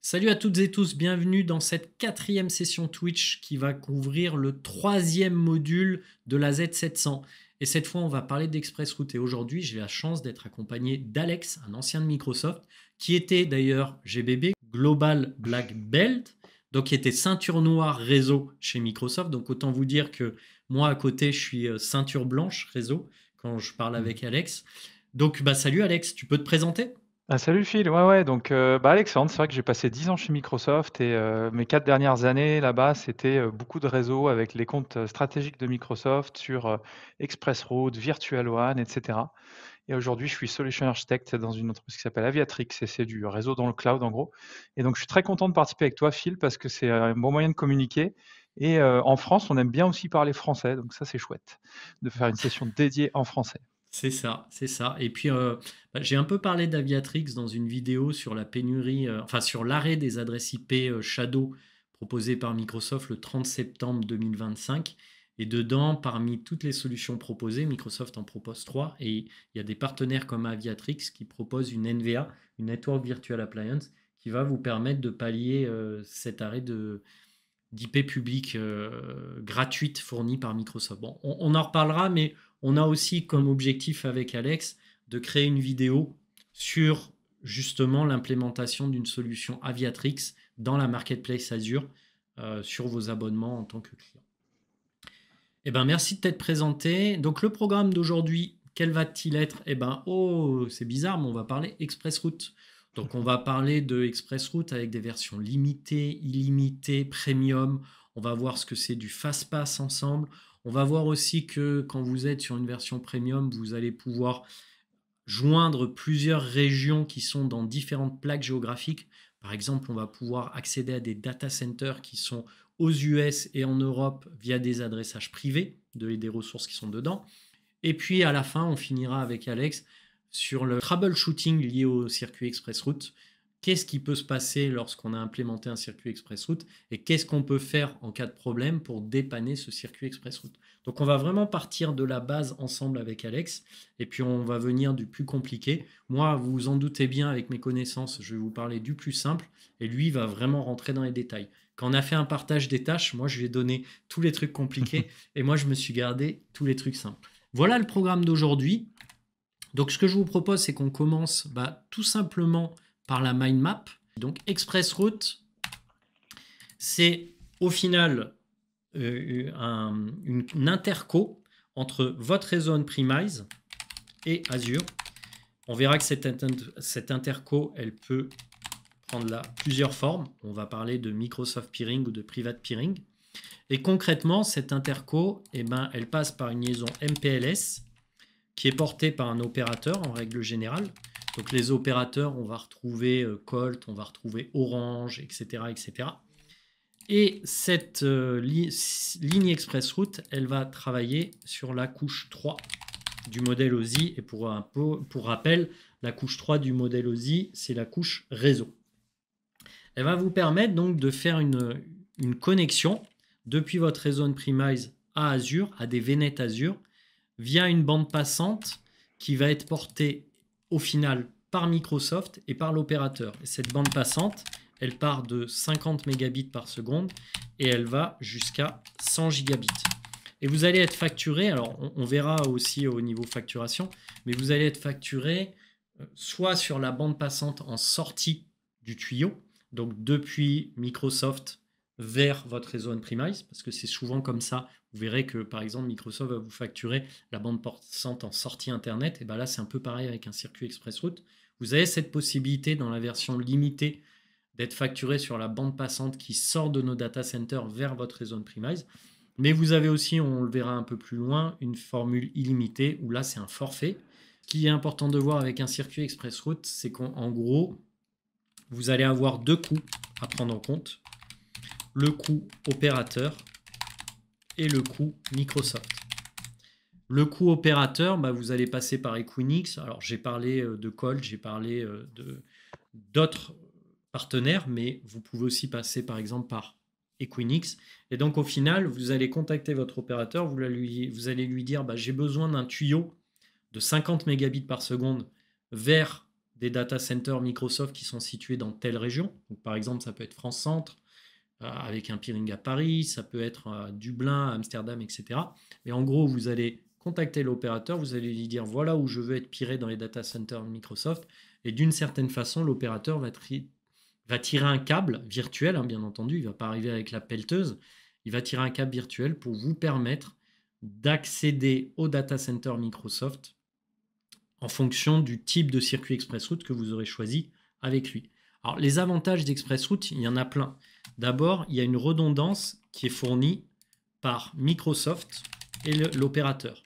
Salut à toutes et tous, bienvenue dans cette quatrième session Twitch qui va couvrir le troisième module de la Z700. Et cette fois, on va parler d'Express Route. Et aujourd'hui, j'ai la chance d'être accompagné d'Alex, un ancien de Microsoft, qui était d'ailleurs GBB, Global Black Belt, donc qui était ceinture noire réseau chez Microsoft. Donc autant vous dire que moi, à côté, je suis euh, ceinture blanche réseau quand je parle mmh. avec Alex. Donc, bah, salut Alex, tu peux te présenter ah, salut Phil, ouais ouais, donc euh, bah, Alexandre, c'est vrai que j'ai passé 10 ans chez Microsoft et euh, mes quatre dernières années là-bas, c'était euh, beaucoup de réseaux avec les comptes stratégiques de Microsoft sur ExpressRoute, Virtual One, etc. Et aujourd'hui, je suis solution architect dans une entreprise qui s'appelle Aviatrix et c'est du réseau dans le cloud en gros. Et donc je suis très content de participer avec toi Phil parce que c'est un bon moyen de communiquer. Et en France, on aime bien aussi parler français, donc ça c'est chouette de faire une session dédiée en français. C'est ça, c'est ça. Et puis, euh, bah, j'ai un peu parlé d'Aviatrix dans une vidéo sur la pénurie, euh, enfin sur l'arrêt des adresses IP euh, Shadow proposées par Microsoft le 30 septembre 2025. Et dedans, parmi toutes les solutions proposées, Microsoft en propose trois. Et il y a des partenaires comme Aviatrix qui proposent une NVA, une Network Virtual Appliance, qui va vous permettre de pallier cet arrêt de, d'IP publique gratuite fournie par Microsoft. Bon, on en reparlera, mais on a aussi comme objectif avec Alex de créer une vidéo sur justement l'implémentation d'une solution Aviatrix dans la marketplace Azure euh, sur vos abonnements en tant que client. Eh ben, merci de t'être présenté. Donc le programme d'aujourd'hui, quel va-t-il être Eh ben, oh, c'est bizarre, mais on va parler ExpressRoute. Donc on va parler de Express avec des versions limitées, illimitées, premium on va voir ce que c'est du fast-pass ensemble. On va voir aussi que quand vous êtes sur une version premium, vous allez pouvoir joindre plusieurs régions qui sont dans différentes plaques géographiques. Par exemple, on va pouvoir accéder à des data centers qui sont aux US et en Europe via des adressages privés de, des ressources qui sont dedans. Et puis à la fin, on finira avec Alex sur le troubleshooting lié au circuit express route qu'est-ce qui peut se passer lorsqu'on a implémenté un circuit express route et qu'est-ce qu'on peut faire en cas de problème pour dépanner ce circuit express route. Donc on va vraiment partir de la base ensemble avec Alex et puis on va venir du plus compliqué. Moi, vous vous en doutez bien avec mes connaissances, je vais vous parler du plus simple et lui va vraiment rentrer dans les détails. Quand on a fait un partage des tâches, moi je lui ai donné tous les trucs compliqués et moi je me suis gardé tous les trucs simples. Voilà le programme d'aujourd'hui. Donc ce que je vous propose, c'est qu'on commence bah, tout simplement la mind map. Donc Express Route, c'est au final euh, un, une, interco entre votre réseau on-premise et Azure. On verra que cette, interco, elle peut prendre là plusieurs formes. On va parler de Microsoft Peering ou de Private Peering. Et concrètement, cette interco, et eh ben, elle passe par une liaison MPLS qui est portée par un opérateur en règle générale, donc les opérateurs, on va retrouver euh, Colt, on va retrouver Orange, etc. etc. Et cette euh, ligne express route, elle va travailler sur la couche 3 du modèle OSI. Et pour, rappel, la couche 3 du modèle OSI, c'est la couche réseau. Elle va vous permettre donc de faire une, connexion depuis votre réseau premise à Azure, à des VNet Azure, via une bande passante qui va être portée au final par Microsoft et par l'opérateur. cette bande passante, elle part de 50 mégabits par seconde et elle va jusqu'à 100 gigabits. Et vous allez être facturé, alors on, on, verra aussi au niveau facturation, mais vous allez être facturé euh, soit sur la bande passante en sortie du tuyau, donc depuis Microsoft vers votre réseau on-premise, parce que c'est souvent comme ça vous verrez que par exemple Microsoft va vous facturer la bande passante en sortie Internet. Et ben là c'est un peu pareil avec un circuit express route. Vous avez cette possibilité dans la version limitée d'être facturé sur la bande passante qui sort de nos data centers vers votre réseau de Mais vous avez aussi, on le verra un peu plus loin, une formule illimitée où là c'est un forfait. Ce qui est important de voir avec un circuit express route, c'est qu'en gros, vous allez avoir deux coûts à prendre en compte. Le coût opérateur et le coût Microsoft. Le coût opérateur, bah, vous allez passer par Equinix. Alors j'ai parlé euh, de Colt, j'ai parlé euh, de d'autres partenaires, mais vous pouvez aussi passer par exemple par Equinix. Et donc au final, vous allez contacter votre opérateur, vous, lui, vous allez lui dire bah, j'ai besoin d'un tuyau de 50 mégabits par seconde vers des data centers Microsoft qui sont situés dans telle région. par exemple, ça peut être France Centre, euh, avec un peering à Paris, ça peut être à Dublin, à Amsterdam, etc. Mais en gros, vous allez contacter l'opérateur, vous allez lui dire voilà où je veux être piré dans les data centers Microsoft, et d'une certaine façon, l'opérateur va, tirer un câble virtuel, hein, bien entendu, il ne va pas arriver avec la pelleteuse, il va tirer un câble virtuel pour vous permettre d'accéder au data center Microsoft en fonction du type de circuit ExpressRoute que vous aurez choisi avec lui. Alors les avantages d'ExpressRoute, il y en a plein. D'abord, il y a une redondance qui est fournie par Microsoft et l'opérateur.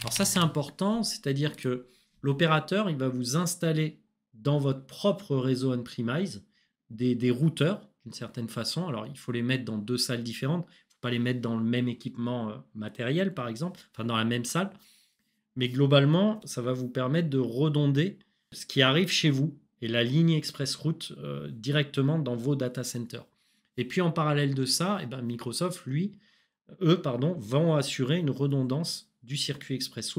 Alors ça, c'est important, c'est-à-dire que l'opérateur, il va vous installer dans votre propre réseau on-premise des, routeurs, d'une certaine façon. Alors, il faut les mettre dans deux salles différentes. Il ne faut pas les mettre dans le même équipement euh, matériel, par exemple, enfin dans la même salle. Mais globalement, ça va vous permettre de redonder ce qui arrive chez vous et la ligne express route euh, directement dans vos data centers. Et puis en parallèle de ça, eh ben Microsoft, lui, eux, pardon, vont assurer une redondance du circuit express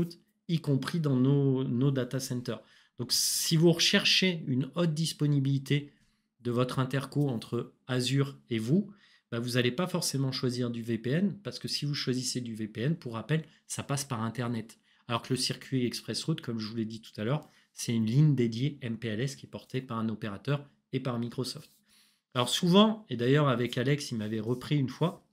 y compris dans nos, data centers. Donc si vous recherchez une haute disponibilité de votre interco entre Azure et vous, ben, vous n'allez pas forcément choisir du VPN, parce que si vous choisissez du VPN, pour rappel, ça passe par Internet. Alors que le circuit express comme je vous l'ai dit tout à l'heure, c'est une ligne dédiée MPLS qui est portée par un opérateur et par Microsoft. Alors souvent, et d'ailleurs avec Alex, il m'avait repris une fois,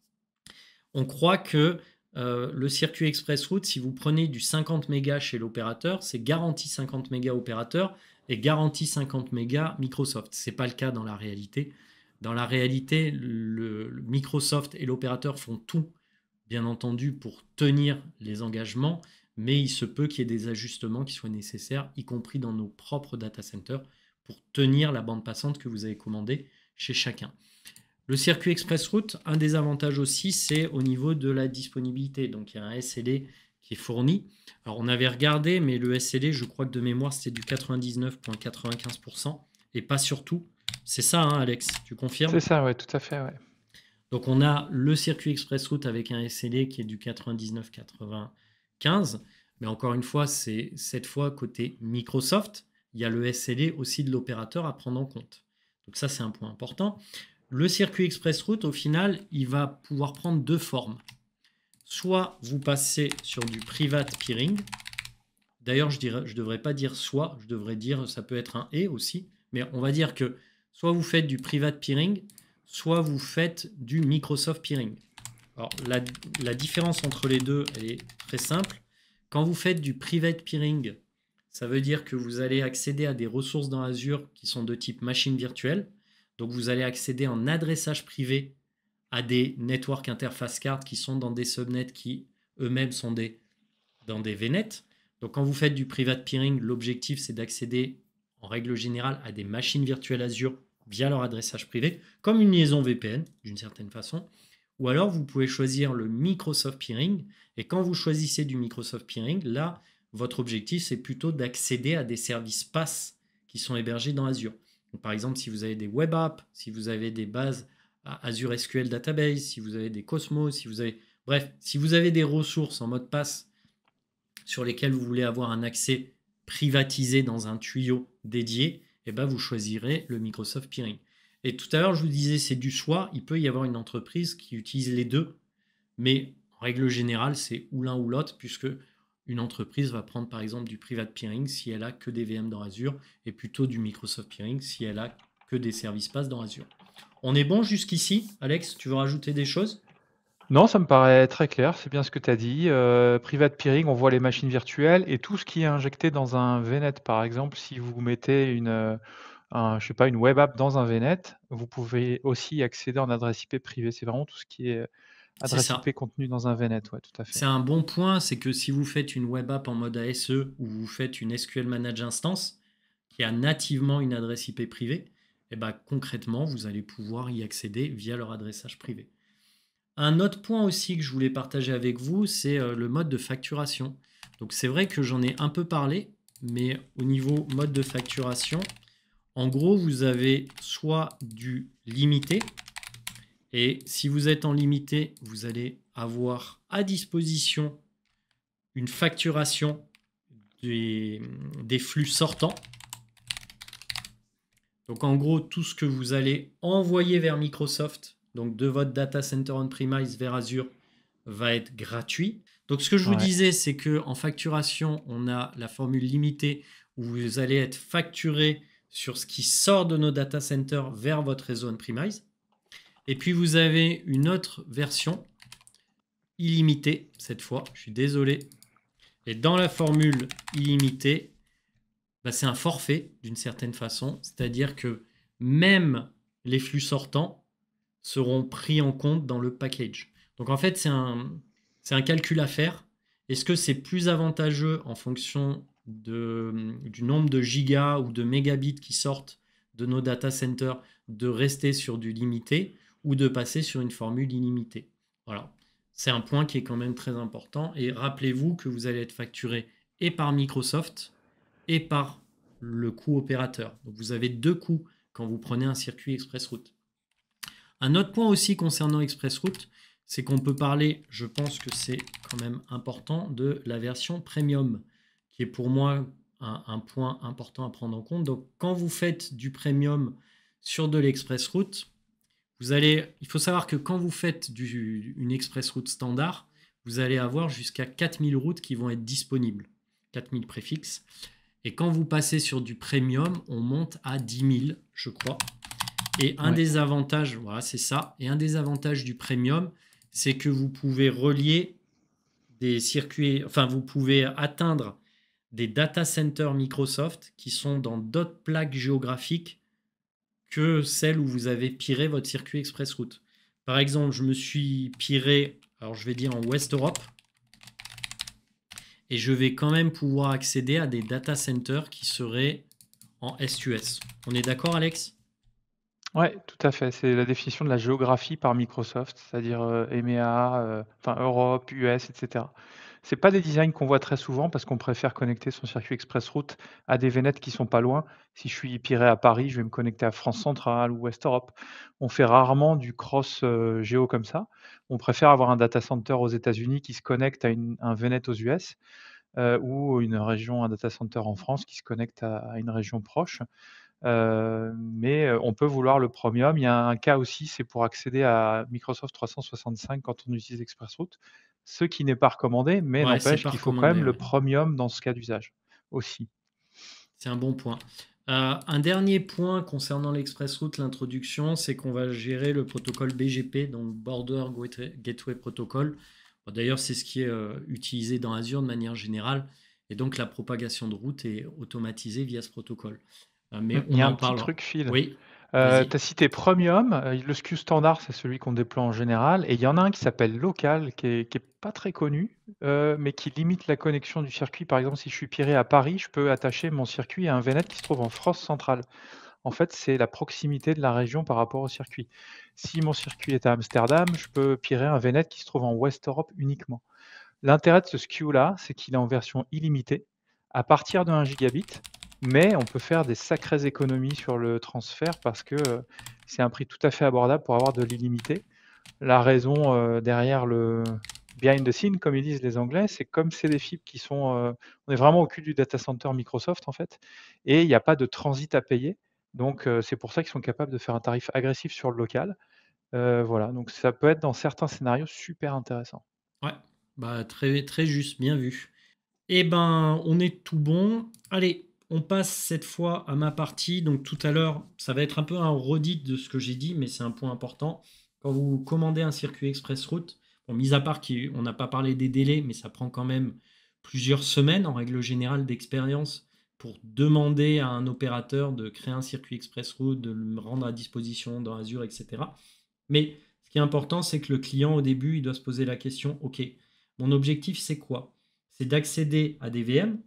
on croit que euh, le circuit express route, si vous prenez du 50 mégas chez l'opérateur, c'est garanti 50 mégas opérateur et garanti 50 mégas Microsoft. Ce n'est pas le cas dans la réalité. Dans la réalité, Microsoft et l'opérateur font tout, bien entendu, pour tenir les engagements, mais il se peut qu'il y ait des ajustements qui soient nécessaires, y compris dans nos propres data centers, pour tenir la bande passante que vous avez commandée chez chacun. Le circuit express route, un des avantages aussi, c'est au niveau de la disponibilité. Donc il y a un SLD qui est fourni. Alors on avait regardé, mais le SLD, je crois que de mémoire, c'était du 99,95% et pas surtout. C'est ça, hein, Alex, tu confirmes C'est ça, oui, tout à fait. Donc on a le circuit express route avec un SLD qui est du 99,95. Mais encore une fois, c'est cette fois côté Microsoft, il y a le SLD aussi de l'opérateur à prendre en compte. Donc ça, c'est un point important. Le circuit express route, au final, il va pouvoir prendre deux formes. Soit vous passez sur du private peering. D'ailleurs, je ne je devrais pas dire soit, je devrais dire ça peut être un et aussi. Mais on va dire que soit vous faites du private peering, soit vous faites du Microsoft peering. Alors, la, la différence entre les deux, elle est très simple. Quand vous faites du private peering, ça veut dire que vous allez accéder à des ressources dans Azure qui sont de type machine virtuelle. Donc vous allez accéder en adressage privé à des network interface cards qui sont dans des subnets qui eux-mêmes sont des, dans des vnet. Donc quand vous faites du private peering, l'objectif c'est d'accéder en règle générale à des machines virtuelles Azure via leur adressage privé, comme une liaison VPN d'une certaine façon. Ou alors vous pouvez choisir le Microsoft Peering. Et quand vous choisissez du Microsoft Peering, là, votre objectif, c'est plutôt d'accéder à des services pass qui sont hébergés dans Azure. par exemple, si vous avez des web apps, si vous avez des bases Azure SQL Database, si vous avez des Cosmos, si vous avez... Bref, si vous avez des ressources en mode pass sur lesquelles vous voulez avoir un accès privatisé dans un tuyau dédié, eh ben vous choisirez le Microsoft Peering. Et tout à l'heure, je vous disais, c'est du choix. Il peut y avoir une entreprise qui utilise les deux, mais en règle générale, c'est ou l'un ou l'autre, puisque une entreprise va prendre par exemple du private peering si elle a que des VM dans Azure et plutôt du Microsoft peering si elle a que des services pass dans Azure. On est bon jusqu'ici, Alex Tu veux rajouter des choses non, ça me paraît très clair, c'est bien ce que tu as dit. Euh, private peering, on voit les machines virtuelles et tout ce qui est injecté dans un VNet, par exemple, si vous mettez une, euh, je sais pas, une web app dans un VNet, vous pouvez aussi accéder en adresse IP privée. C'est vraiment tout ce qui est adresse IP contenue dans un VNet, ouais, tout à fait. C'est un bon point, c'est que si vous faites une web app en mode ASE ou vous faites une SQL Manage Instance qui a nativement une adresse IP privée, et eh ben, concrètement, vous allez pouvoir y accéder via leur adressage privé. Un autre point aussi que je voulais partager avec vous, c'est euh, le mode de facturation. Donc c'est vrai que j'en ai un peu parlé, mais au niveau mode de facturation, en gros, vous avez soit du limité, et si vous êtes en limité, vous allez avoir à disposition une facturation des, flux sortants. Donc en gros, tout ce que vous allez envoyer vers Microsoft, donc de votre data center on-premise vers Azure, va être gratuit. Donc ce que je vous disais, c'est que en facturation, on a la formule limitée où vous allez être facturé sur ce qui sort de nos data centers vers votre réseau on-premise. Et puis vous avez une autre version illimitée, cette fois, je suis désolé. Et dans la formule illimitée, bah, c'est un forfait d'une certaine façon, c'est-à-dire que même les flux sortants seront pris en compte dans le package. Donc en fait, c'est un, calcul à faire. Est-ce que c'est plus avantageux en fonction du nombre de gigas ou de mégabits qui sortent de nos data centers de rester sur du limité ou de passer sur une formule illimitée. Voilà. C'est un point qui est quand même très important. Et rappelez-vous que vous allez être facturé et par Microsoft et par le coût opérateur. Donc vous avez deux coûts quand vous prenez un circuit ExpressRoute. Un autre point aussi concernant ExpressRoute, c'est qu'on peut parler, je pense que c'est quand même important, de la version premium, qui est pour moi un, point important à prendre en compte. Donc quand vous faites du premium sur de l'Express allez, il faut savoir que quand vous faites du, une express route standard, vous allez avoir jusqu'à 4000 routes qui vont être disponibles, 4000 préfixes. Et quand vous passez sur du premium, on monte à 10 000, je crois. Et un des avantages, voilà, c'est ça. Et un des avantages du premium, c'est que vous pouvez relier des circuits, enfin, vous pouvez atteindre des data centers Microsoft qui sont dans d'autres plaques géographiques que celle où vous avez piré votre circuit express route. Par exemple, je me suis piré, alors je vais dire en West Europe, et je vais quand même pouvoir accéder à des data centers qui seraient en SUS. On est d'accord, Alex oui, tout à fait. C'est la définition de la géographie par Microsoft, c'est-à-dire EMEA, euh, e euh, enfin Europe, US, etc. C'est pas des designs qu'on voit très souvent parce qu'on préfère connecter son circuit express route à des vénettes qui sont pas loin. Si je suis piré à Paris, je vais me connecter à France Centrale ou West Europe. On fait rarement du cross geo euh, géo comme ça. On préfère avoir un data center aux États-Unis qui se connecte à un VNet aux US euh, ou une région, un data center en France qui se connecte à, une région proche. Euh, mais on peut vouloir le premium. Il y a un cas aussi, c'est pour accéder à Microsoft 365 quand on utilise ExpressRoute ce qui n'est pas recommandé, mais n'empêche qu'il faut quand même le premium dans ce cas d'usage aussi. C'est un bon point. Euh, un dernier point concernant l'Express Route, l'introduction, c'est qu'on va gérer le protocole BGP, donc Border Gateway Protocol. D'ailleurs, c'est ce qui est euh, utilisé dans Azure de manière générale. Et donc, la propagation de route est automatisée via ce protocole. Euh, mais Il y on a un parle. Petit truc, Oui. Euh, tu as cité Premium, euh, le SKU standard, c'est celui qu'on déploie en général, et il y en a un qui s'appelle Local, qui n'est pas très connu, euh, mais qui limite la connexion du circuit. Par exemple, si je suis piré à Paris, je peux attacher mon circuit à un VNet qui se trouve en France centrale. En fait, c'est la proximité de la région par rapport au circuit. Si mon circuit est à Amsterdam, je peux pirer un VNet qui se trouve en West Europe uniquement. L'intérêt de ce SKU-là, c'est qu'il est en version illimitée. À partir de 1 gigabit, mais on peut faire des sacrées économies sur le transfert parce que euh, c'est un prix tout à fait abordable pour avoir de l'illimité. La raison euh, derrière le behind the scene, comme ils disent les Anglais, c'est comme c'est des fibres qui sont. Euh, on est vraiment au cul du data center Microsoft en fait, et il n'y a pas de transit à payer. Donc c'est pour ça qu'ils sont capables de faire un tarif agressif sur le local. voilà, donc ça peut être dans certains scénarios super intéressant. Ouais, bah, très, très juste, bien vu. Eh ben, on est tout bon. Allez, on passe cette fois à ma partie. Donc tout à l'heure, ça va être un peu un redit de ce que j'ai dit, mais c'est un point important. Quand vous commandez un circuit express route, bon, mis à part qu'on n'a pas parlé des délais, mais ça prend quand même plusieurs semaines en règle générale d'expérience pour demander à un opérateur de créer un circuit express route, de le rendre à disposition dans Azure, etc. Mais ce qui est important, c'est que le client au début, il doit se poser la question, OK, mon objectif c'est quoi C'est d'accéder à des VM,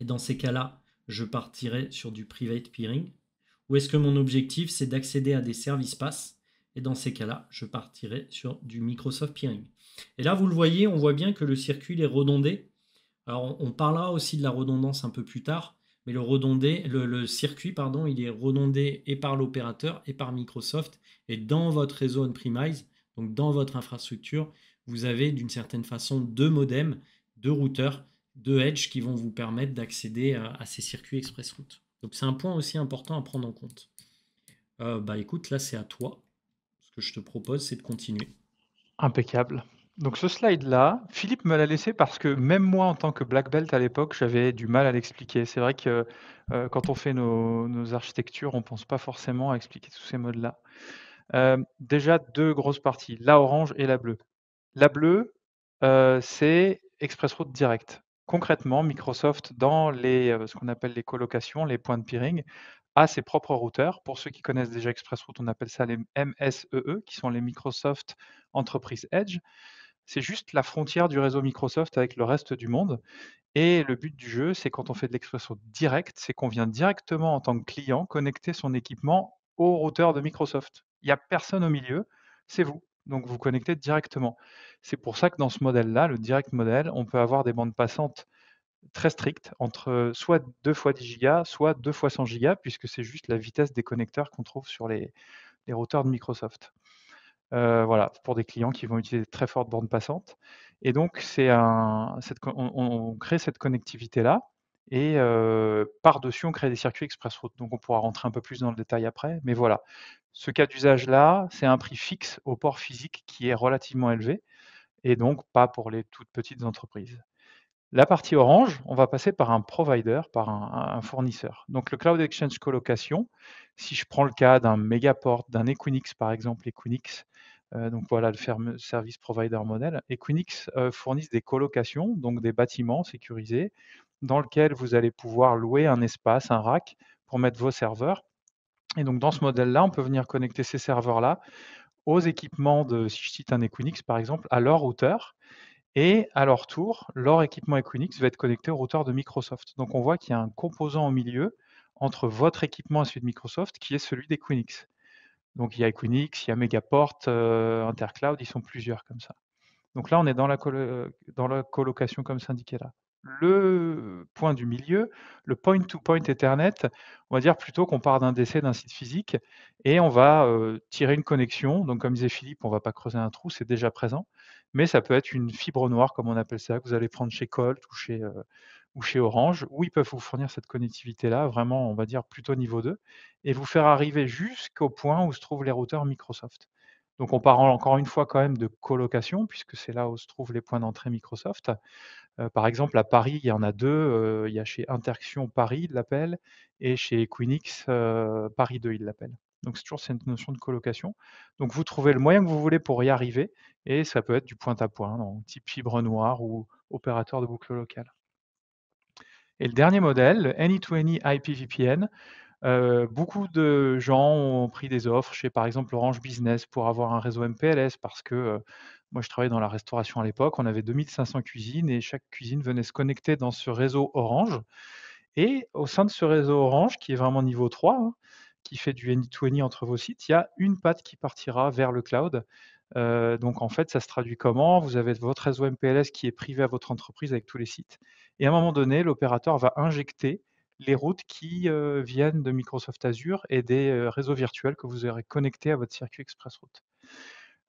et dans ces cas-là, je partirai sur du private peering Ou est-ce que mon objectif, c'est d'accéder à des services pass Et dans ces cas-là, je partirai sur du Microsoft peering. Et là, vous le voyez, on voit bien que le circuit est redondé. Alors, on parlera aussi de la redondance un peu plus tard, mais le, redondé, le, circuit, pardon, il est redondé et par l'opérateur et par Microsoft. Et dans votre réseau on-premise, donc dans votre infrastructure, vous avez d'une certaine façon deux modems, deux routeurs de Edge qui vont vous permettre d'accéder à, ces circuits express route. Donc c'est un point aussi important à prendre en compte. Euh, bah écoute, là c'est à toi. Ce que je te propose, c'est de continuer. Impeccable. Donc ce slide-là, Philippe me l'a laissé parce que même moi, en tant que black belt à l'époque, j'avais du mal à l'expliquer. C'est vrai que euh, quand on fait nos, architectures, on ne pense pas forcément à expliquer tous ces modes-là. Euh, déjà, deux grosses parties, la orange et la bleue. La bleue, c'est Express Route direct concrètement, Microsoft, dans les, euh, ce qu'on appelle les colocations, les points de peering, a ses propres routeurs. Pour ceux qui connaissent déjà ExpressRoute, on appelle ça les MSEE, e, qui sont les Microsoft Enterprise Edge. C'est juste la frontière du réseau Microsoft avec le reste du monde. Et le but du jeu, c'est quand on fait de l'ExpressRoute direct, c'est qu'on vient directement en tant que client connecter son équipement au routeur de Microsoft. Il n'y a personne au milieu, c'est vous donc vous connectez directement. C'est pour ça que dans ce modèle-là, le direct modèle, on peut avoir des bandes passantes très strictes, entre euh, soit 2 fois 10 gigas, soit 2 fois 100 gigas, puisque c'est juste la vitesse des connecteurs qu'on trouve sur les, routeurs de Microsoft. Euh, voilà, pour des clients qui vont utiliser de très fortes bandes passantes. Et donc, un, on, crée cette connectivité-là. Et euh, par-dessus, on crée des circuits express route. Donc, on pourra rentrer un peu plus dans le détail après. Mais voilà, ce cas d'usage-là, c'est un prix fixe au port physique qui est relativement élevé et donc pas pour les toutes petites entreprises. La partie orange, on va passer par un provider, par un, fournisseur. Donc le Cloud Exchange Colocation, si je prends le cas d'un Megaport, d'un Equinix par exemple, Equinix, euh, donc voilà le service provider modèle, Equinix euh, fournissent des colocations, donc des bâtiments sécurisés, dans lesquels vous allez pouvoir louer un espace, un rack pour mettre vos serveurs et donc, dans ce modèle-là, on peut venir connecter ces serveurs-là aux équipements de, si je cite un Equinix par exemple, à leur routeur. Et à leur tour, leur équipement Equinix va être connecté au routeur de Microsoft. Donc, on voit qu'il y a un composant au milieu entre votre équipement et celui de Microsoft qui est celui d'Equinix. Donc, il y a Equinix, il y a Megaport, euh, Intercloud, ils sont plusieurs comme ça. Donc là, on est dans la, colocation comme indiqué là le point du milieu, le point-to-point Ethernet, on va dire plutôt qu'on part d'un décès d'un site physique et on va tirer une connexion. Donc, comme disait Philippe, on ne va pas creuser un trou, c'est déjà présent, mais ça peut être une fibre noire, comme on appelle ça, que vous allez prendre chez Colt ou chez, ou chez Orange, où ils peuvent vous fournir cette connectivité-là, vraiment, on va dire plutôt niveau 2, et vous faire arriver jusqu'au point où se trouvent les routeurs Microsoft. Donc on parle encore une fois quand même de colocation, puisque c'est là où se trouvent les points d'entrée Microsoft. Euh, par exemple, à Paris, il y en a deux. Euh, il y a chez Interaction Paris, il l'appelle, et chez Quinix, euh, Paris 2, il l'appelle. Donc c'est toujours cette notion de colocation. Donc vous trouvez le moyen que vous voulez pour y arriver, et ça peut être du point à point, donc type fibre noire ou opérateur de boucle locale. Et le dernier modèle, le Any-to-Any IPVPN, beaucoup de gens ont pris des offres chez par exemple Orange Business pour avoir un réseau MPLS parce que moi je travaillais dans la restauration à l'époque, on avait 2500 cuisines et chaque cuisine venait se connecter dans ce réseau Orange. Et au sein de ce réseau Orange, qui est vraiment niveau 3, hein, qui fait du any-to-any entre vos sites, il y a une patte qui partira vers le cloud. donc en fait, ça se traduit comment Vous avez votre réseau MPLS qui est privé à votre entreprise avec tous les sites. Et à un moment donné, l'opérateur va injecter les routes qui euh, viennent de Microsoft Azure et des euh, réseaux virtuels que vous aurez connectés à votre circuit express route.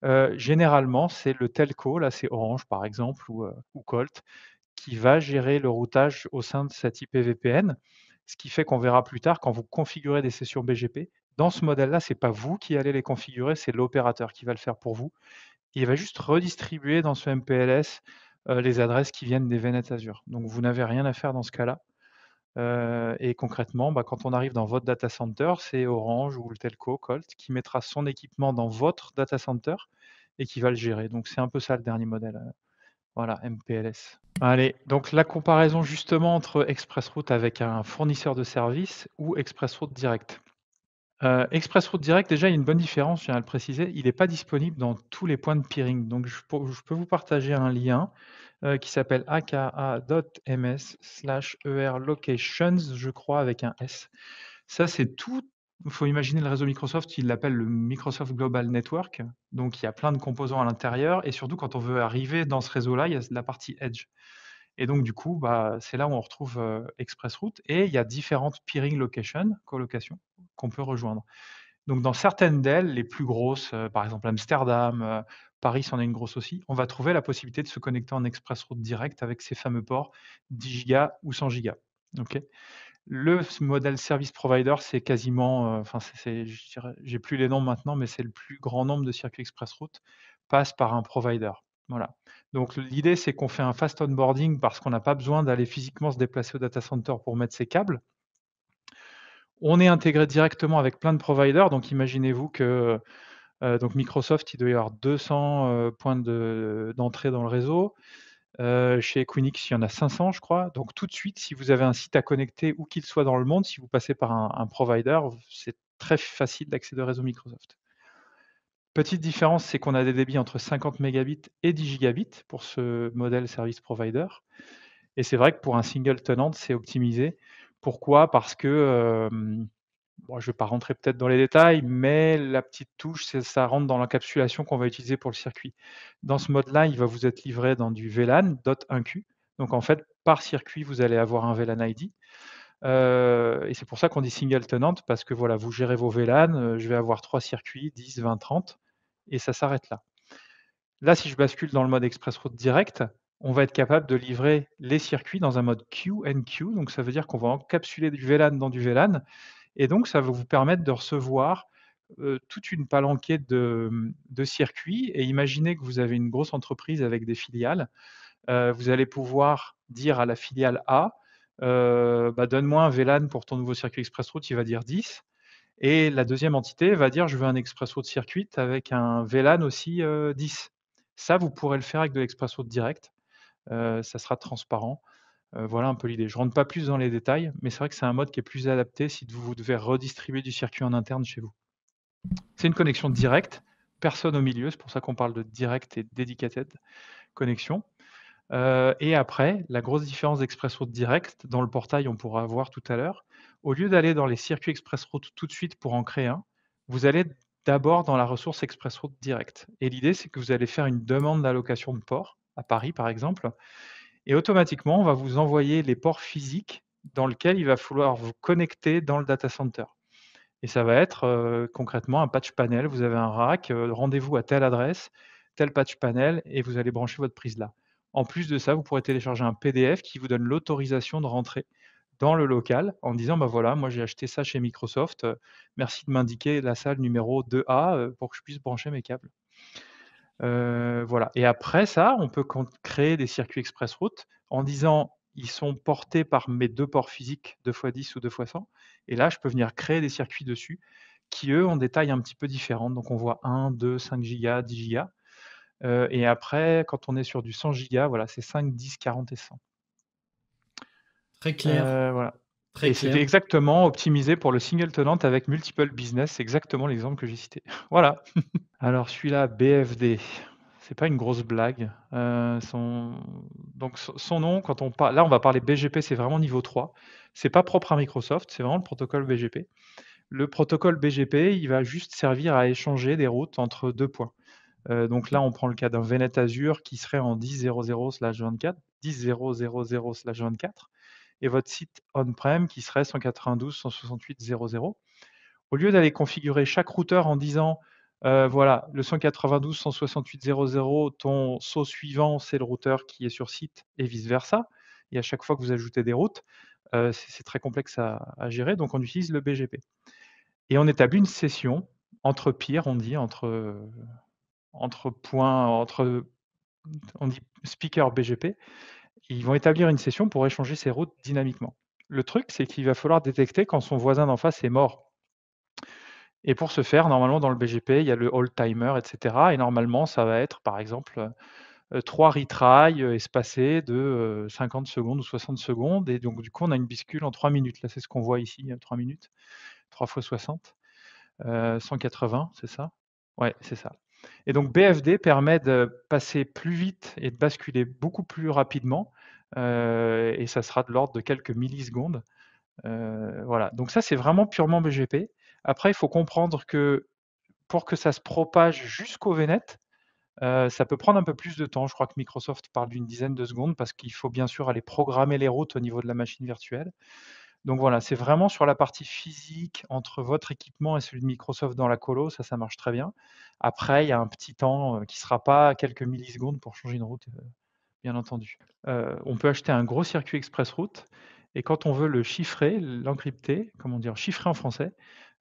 Euh, généralement, c'est le telco, là c'est Orange par exemple ou, Colt, qui va gérer le routage au sein de cette IPVPN, ce qui fait qu'on verra plus tard quand vous configurez des sessions BGP. Dans ce modèle-là, ce n'est pas vous qui allez les configurer, c'est l'opérateur qui va le faire pour vous. il va juste redistribuer dans ce MPLS les adresses qui viennent des VNet Azure. Donc vous n'avez rien à faire dans ce cas-là euh, et concrètement, bah, quand on arrive dans votre data center, c'est Orange ou le telco Colt qui mettra son équipement dans votre data center et qui va le gérer. Donc c'est un peu ça le dernier modèle. Euh, voilà, MPLS. Allez, donc la comparaison justement entre ExpressRoute avec un fournisseur de services ou ExpressRoute direct. ExpressRoute Express Route Direct, déjà, il y a une bonne différence, je viens de le préciser. Il n'est pas disponible dans tous les points de peering. Donc, je, peux- vous partager un lien euh, qui s'appelle aka.ms erlocations, je crois, avec un S. Ça, c'est tout. Il faut imaginer le réseau Microsoft, il l'appelle le Microsoft Global Network. Donc, il y a plein de composants à l'intérieur. Et surtout, quand on veut arriver dans ce réseau-là, il y a la partie Edge. Et donc, du coup, bah, c'est là où on retrouve euh, Express Route. Et il y a différentes peering locations, colocations qu'on peut rejoindre. Donc dans certaines d'elles, les plus grosses, euh, par exemple Amsterdam, euh, Paris c'en a une grosse aussi, on va trouver la possibilité de se connecter en express route direct avec ces fameux ports 10 gigas ou 100 gigas. OK. le modèle service provider, c'est quasiment, euh, enfin j'ai plus les noms maintenant, mais c'est le plus grand nombre de circuits express route passe par un provider. Voilà. Donc l'idée, c'est qu'on fait un fast onboarding parce qu'on n'a pas besoin d'aller physiquement se déplacer au data center pour mettre ses câbles. On est intégré directement avec plein de providers. Donc, imaginez-vous que euh, donc Microsoft, il doit y avoir 200 euh, points d'entrée dans le réseau. Euh, chez Equinix, il y en a 500, je crois. Donc, tout de suite, si vous avez un site à connecter, où qu'il soit dans le monde, si vous passez par un, provider, c'est très facile d'accéder au réseau Microsoft. Petite différence, c'est qu'on a des débits entre 50 mégabits et 10 gigabits pour ce modèle service provider. Et c'est vrai que pour un single tenant, c'est optimisé. Pourquoi Parce que, je ne vais pas rentrer peut-être dans les détails, mais la petite touche, ça rentre dans l'encapsulation qu'on va utiliser pour le circuit. Dans ce mode-là, il va vous être livré dans du VLAN, .1Q. Donc en fait, par circuit, vous allez avoir un VLAN ID. et c'est pour ça qu'on dit single tenant, parce que voilà, vous gérez vos VLAN, je vais avoir trois circuits, 10, 20, 30, et ça s'arrête là. Là, si je bascule dans le mode express route direct, on va être capable de livrer les circuits dans un mode qnq Donc, ça veut dire qu'on va encapsuler du VLAN dans du VLAN. Et donc, ça va vous permettre de recevoir euh, toute une palanquée de, circuits. Et imaginez que vous avez une grosse entreprise avec des filiales. Euh, vous allez pouvoir dire à la filiale A, euh, bah, donne-moi un VLAN pour ton nouveau circuit express route, il va dire 10. Et la deuxième entité va dire, je veux un express route circuit avec un VLAN aussi 10. Ça, vous pourrez le faire avec de l'express route direct ça sera transparent. voilà un peu l'idée. Je ne rentre pas plus dans les détails, mais c'est vrai que c'est un mode qui est plus adapté si vous devez redistribuer du circuit en interne chez vous. C'est une connexion directe, personne au milieu, c'est pour ça qu'on parle de direct et dedicated connexion. et après, la grosse différence d'Express Route direct, dans le portail, on pourra voir tout à l'heure, au lieu d'aller dans les circuits Express tout de suite pour en créer un, vous allez d'abord dans la ressource ExpressRoute direct. Et l'idée, c'est que vous allez faire une demande d'allocation de port à Paris par exemple, et automatiquement, on va vous envoyer les ports physiques dans lesquels il va falloir vous connecter dans le data center. Et ça va être euh, concrètement un patch panel. Vous avez un rack, euh, rendez-vous à telle adresse, tel patch panel, et vous allez brancher votre prise là. En plus de ça, vous pourrez télécharger un PDF qui vous donne l'autorisation de rentrer dans le local en disant bah voilà, moi j'ai acheté ça chez Microsoft, euh, merci de m'indiquer la salle numéro 2A pour que je puisse brancher mes câbles voilà. Et après ça, on peut créer des circuits express route en disant ils sont portés par mes deux ports physiques 2x10 ou 2x100. Et là, je peux venir créer des circuits dessus qui, eux, ont des tailles un petit peu différentes. Donc, on voit 1, 2, 5 gigas, 10 gigas. et après, quand on est sur du 100 gigas, voilà, c'est 5, 10, 40 et 100. Très clair. voilà. C'est exactement optimisé pour le single tenant avec multiple business, c'est exactement l'exemple que j'ai cité. voilà. Alors celui-là, BFD, c'est pas une grosse blague. Euh, son... Donc son nom, quand on parle, là on va parler BGP, c'est vraiment niveau 3. C'est pas propre à Microsoft, c'est vraiment le protocole BGP. Le protocole BGP, il va juste servir à échanger des routes entre deux points. Euh, donc là, on prend le cas d'un VNet Azure qui serait en 10.00/24, 24 et votre site on-prem qui serait 192 168 Au lieu d'aller configurer chaque routeur en disant euh, voilà, le 192 168 00, ton saut suivant, c'est le routeur qui est sur site et vice-versa. Et à chaque fois que vous ajoutez des routes, euh, c'est très complexe à, gérer, donc on utilise le BGP. Et on établit une session entre peers, on dit, entre, entre points, entre, on dit speaker BGP, ils vont établir une session pour échanger ces routes dynamiquement. Le truc, c'est qu'il va falloir détecter quand son voisin d'en face est mort. Et pour ce faire, normalement, dans le BGP, il y a le hold timer, etc. Et normalement, ça va être, par exemple, euh, trois retries euh, espacés de 50 euh, secondes ou 60 secondes. Et donc, du coup, on a une biscule en 3 minutes. Là, c'est ce qu'on voit ici, 3 minutes. 3 fois 60. 180, c'est ça Ouais, c'est ça. Et donc, BFD permet de passer plus vite et de basculer beaucoup plus rapidement euh, et ça sera de l'ordre de quelques millisecondes. Euh, voilà. Donc ça, c'est vraiment purement BGP. Après, il faut comprendre que pour que ça se propage jusqu'au VNet, euh, ça peut prendre un peu plus de temps. Je crois que Microsoft parle d'une dizaine de secondes parce qu'il faut bien sûr aller programmer les routes au niveau de la machine virtuelle. Donc voilà, c'est vraiment sur la partie physique entre votre équipement et celui de Microsoft dans la colo, ça, ça marche très bien. Après, il y a un petit temps qui ne sera pas quelques millisecondes pour changer une route bien entendu. Euh, on peut acheter un gros circuit express route et quand on veut le chiffrer, l'encrypter, comment dire, chiffrer en français,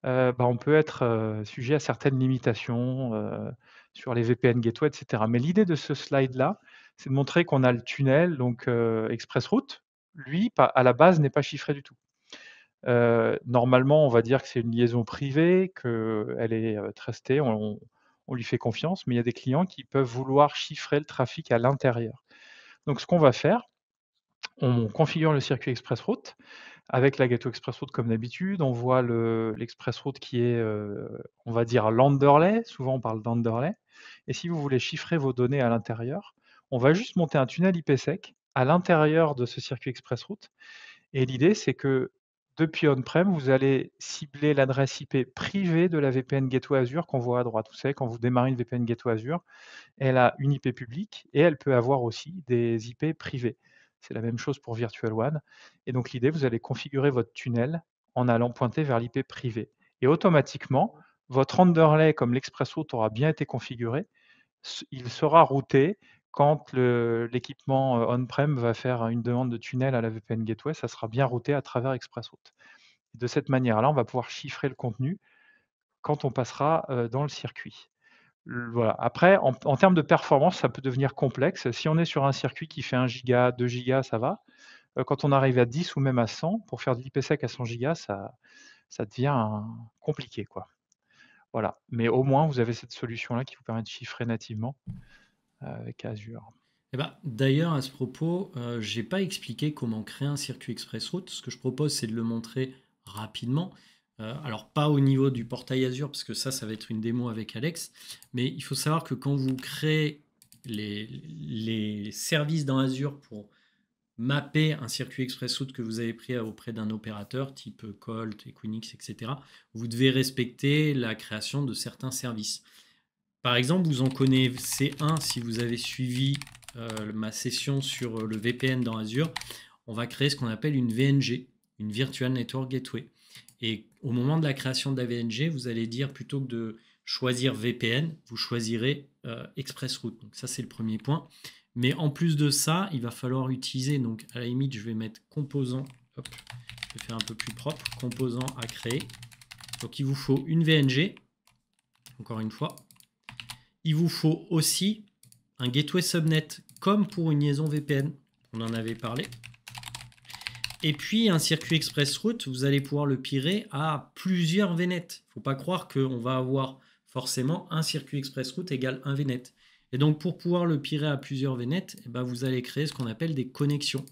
euh, bah, on peut être euh, sujet à certaines limitations sur les VPN gateway, etc. Mais l'idée de ce slide-là, c'est de montrer qu'on a le tunnel, donc express route, lui, à la base, n'est pas chiffré du tout. normalement, on va dire que c'est une liaison privée, qu'elle est trustée, on lui fait confiance, mais il y a des clients qui peuvent vouloir chiffrer le trafic à l'intérieur. Donc ce qu'on va faire, on configure le circuit Express Route avec la Gâteau Express Route comme d'habitude. On voit l'Express Route qui est, euh, on va dire, l'underlay, Souvent, on parle d'underlay, Et si vous voulez chiffrer vos données à l'intérieur, on va juste monter un tunnel IPsec à l'intérieur de ce circuit Express Route. Et l'idée, c'est que depuis on-prem, vous allez cibler l'adresse IP privée de la VPN Gateway Azure qu'on voit à droite. Vous savez, quand vous démarrez une VPN Gateway Azure, elle a une IP publique et elle peut avoir aussi des IP privées. C'est la même chose pour Virtual One. Et donc l'idée, vous allez configurer votre tunnel en allant pointer vers l'IP privée. Et automatiquement, votre underlay, comme l'express aura bien été configuré, il sera routé quand l'équipement euh, on-prem va faire une demande de tunnel à la VPN Gateway, ça sera bien routé à travers ExpressRoute. De cette manière-là, on va pouvoir chiffrer le contenu quand on passera euh, dans le circuit. Voilà. Après, en, termes de performance, ça peut devenir complexe. Si on est sur un circuit qui fait 1 giga, 2 Giga, ça va. Euh, quand on arrive à 10 ou même à 100, pour faire de l'IPsec à 100 Giga, ça, ça devient compliqué. Quoi. Voilà. Mais au moins, vous avez cette solution-là qui vous permet de chiffrer nativement. Euh, avec Azure. Eh ben, d'ailleurs, à ce propos, euh, je n'ai pas expliqué comment créer un circuit express route. Ce que je propose, c'est de le montrer rapidement. Euh, alors, pas au niveau du portail Azure, parce que ça, ça va être une démo avec Alex. Mais il faut savoir que quand vous créez les, les services dans Azure pour mapper un circuit express route que vous avez pris auprès d'un opérateur type Colt, Equinix, etc., vous devez respecter la création de certains services. Par exemple, vous en connaissez un si vous avez suivi euh, ma session sur euh, le VPN dans Azure. On va créer ce qu'on appelle une VNG, une Virtual Network Gateway. Et au moment de la création de la VNG, vous allez dire plutôt que de choisir VPN, vous choisirez euh, ExpressRoute. Donc ça, c'est le premier point. Mais en plus de ça, il va falloir utiliser, donc à la limite, je vais mettre composant, je vais faire un peu plus propre, composant à créer. Donc il vous faut une VNG, encore une fois, il vous faut aussi un gateway subnet comme pour une liaison VPN. On en avait parlé. Et puis un circuit express route, vous allez pouvoir le pirer à plusieurs VNet. Faut pas croire qu'on va avoir forcément un circuit express route égale un VNet. Et donc pour pouvoir le pirer à plusieurs VNet, eh ben vous allez créer ce qu'on appelle des connexions.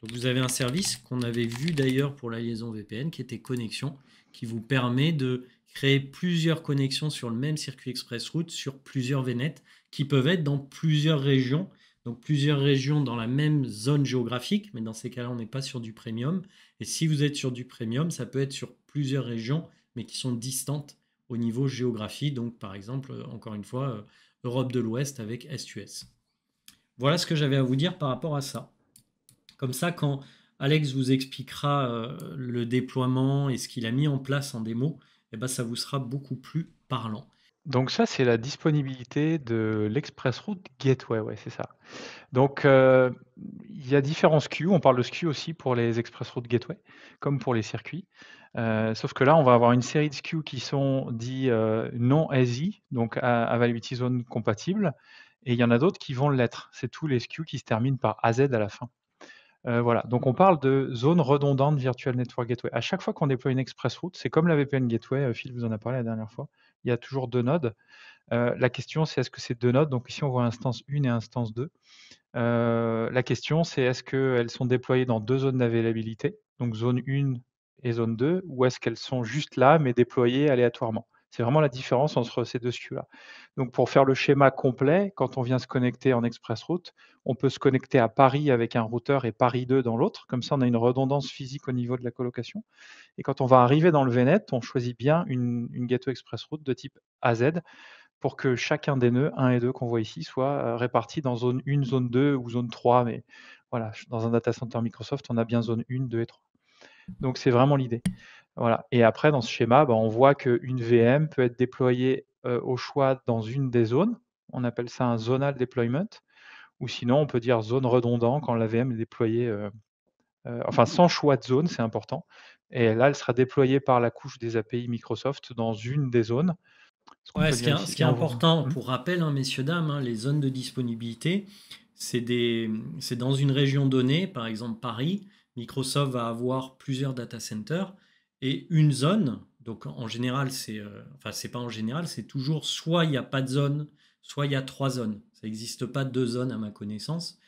Donc vous avez un service qu'on avait vu d'ailleurs pour la liaison VPN qui était connexion, qui vous permet de créer plusieurs connexions sur le même circuit express route sur plusieurs VNet qui peuvent être dans plusieurs régions, donc plusieurs régions dans la même zone géographique, mais dans ces cas-là, on n'est pas sur du premium. Et si vous êtes sur du premium, ça peut être sur plusieurs régions, mais qui sont distantes au niveau géographie, donc par exemple, encore une fois, euh, Europe de l'Ouest avec SUS. Voilà ce que j'avais à vous dire par rapport à ça. Comme ça, quand Alex vous expliquera euh, le déploiement et ce qu'il a mis en place en démo, eh ben, ça vous sera beaucoup plus parlant. Donc ça, c'est la disponibilité de l'Express Route Gateway, ouais, c'est ça. Donc euh, il y a différents SKU, on parle de SKU aussi pour les Express Route Gateway, comme pour les circuits. Euh, sauf que là, on va avoir une série de SKU qui sont dits euh, non ASI, donc Availability Zone compatible, et il y en a d'autres qui vont l'être. C'est tous les SKU qui se terminent par AZ à la fin voilà, donc on parle de zone redondante Virtual Network Gateway. À chaque fois qu'on déploie une Express Route, c'est comme la VPN Gateway, Phil vous en a parlé la dernière fois, il y a toujours deux nodes. la question, c'est est-ce que c'est deux nodes Donc ici, on voit instance 1 et instance 2. la question, c'est est-ce qu'elles sont déployées dans deux zones d'availabilité, donc zone 1 et zone 2, ou est-ce qu'elles sont juste là, mais déployées aléatoirement c'est vraiment la différence entre ces deux SKU-là. Donc, pour faire le schéma complet, quand on vient se connecter en Express Route, on peut se connecter à Paris avec un routeur et Paris 2 dans l'autre. Comme ça, on a une redondance physique au niveau de la colocation. Et quand on va arriver dans le VNet, on choisit bien une, Ghetto Express Route de type AZ pour que chacun des nœuds 1 et 2 qu'on voit ici soit euh, réparti dans zone 1, zone 2 ou zone 3. Mais voilà, dans un data center Microsoft, on a bien zone 1, 2 et 3. Donc c'est vraiment l'idée. Voilà. Et après, dans ce schéma, bah, on voit qu'une VM peut être déployée au choix dans une des zones. On appelle ça un zonal deployment. Ou sinon, on peut dire zone redondant quand la VM est déployée, enfin sans choix de zone, c'est important. Et là, elle sera déployée par la couche des API Microsoft dans une des zones. Ce, qui, est, important, mmh. pour rappel, hein, messieurs, dames, hein, les zones de disponibilité, c'est dans une région donnée, par exemple Paris, Microsoft va avoir plusieurs data centers et une zone, donc en général, c'est, euh, enfin c'est pas en général, c'est toujours soit il n'y a pas de zone, soit il y a trois zones. Ça n'existe pas deux zones à ma connaissance.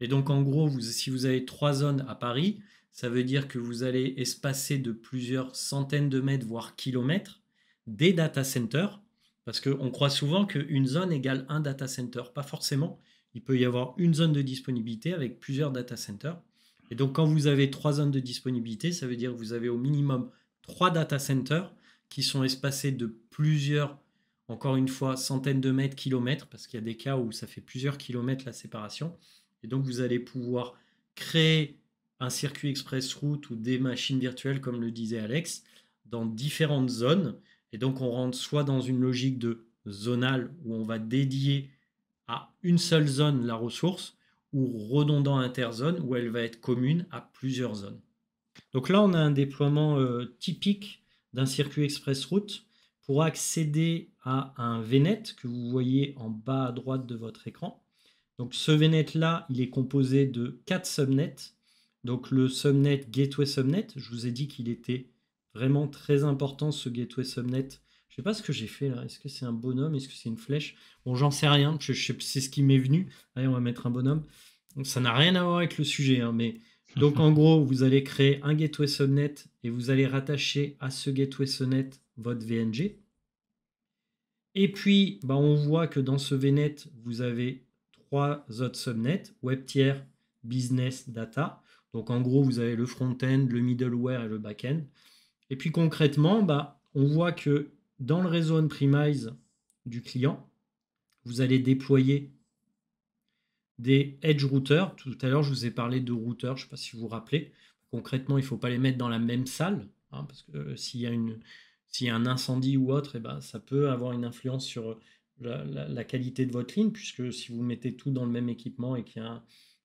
Et donc en gros, si vous avez trois zones à Paris, ça veut dire que vous allez espacer de plusieurs centaines de mètres, voire kilomètres, des data centers, parce qu'on croit souvent qu'une zone égale un data center. Pas forcément. Il peut y avoir une zone de disponibilité avec plusieurs data centers. Et donc, quand vous avez trois zones de disponibilité, ça veut dire que vous avez au minimum trois data centers qui sont espacés de plusieurs, encore une fois, centaines de mètres, kilomètres, parce qu'il y a des cas où ça fait plusieurs kilomètres la séparation. Et donc, vous allez pouvoir créer un circuit express route ou des machines virtuelles, comme le disait Alex, dans différentes zones. Et donc, on rentre soit dans une logique de zonale où on va dédier à une seule zone la ressource, redondant interzone où elle va être commune à plusieurs zones. Donc là, on a un déploiement euh, typique d'un circuit express route pour accéder à un VNet que vous voyez en bas à droite de votre écran. Donc ce VNet là, il est composé de quatre subnets. Donc le subnet gateway subnet, je vous ai dit qu'il était vraiment très important ce gateway subnet je sais pas ce que j'ai fait là. Est-ce que c'est un bonhomme Est-ce que c'est une flèche Bon, j'en sais rien. Je, sais c'est ce qui m'est venu. Allez, on va mettre un bonhomme. Donc, ça n'a rien à voir avec le sujet. Hein, mais donc, en gros, vous allez créer un gateway subnet et vous allez rattacher à ce gateway subnet votre VNG. Et puis, bah, on voit que dans ce VNet, vous avez trois autres subnets web tiers, business, data. Donc, en gros, vous avez le front-end, le middleware et le back-end. Et puis, concrètement, bah, on voit que dans le réseau on-premise du client, vous allez déployer des edge Routers. Tout à l'heure, je vous ai parlé de routeurs, je ne sais pas si vous vous rappelez. Concrètement, il ne faut pas les mettre dans la même salle, hein, parce que euh, s'il y a un incendie ou autre, eh ben, ça peut avoir une influence sur euh, la, qualité de votre ligne, puisque si vous mettez tout dans le même équipement et,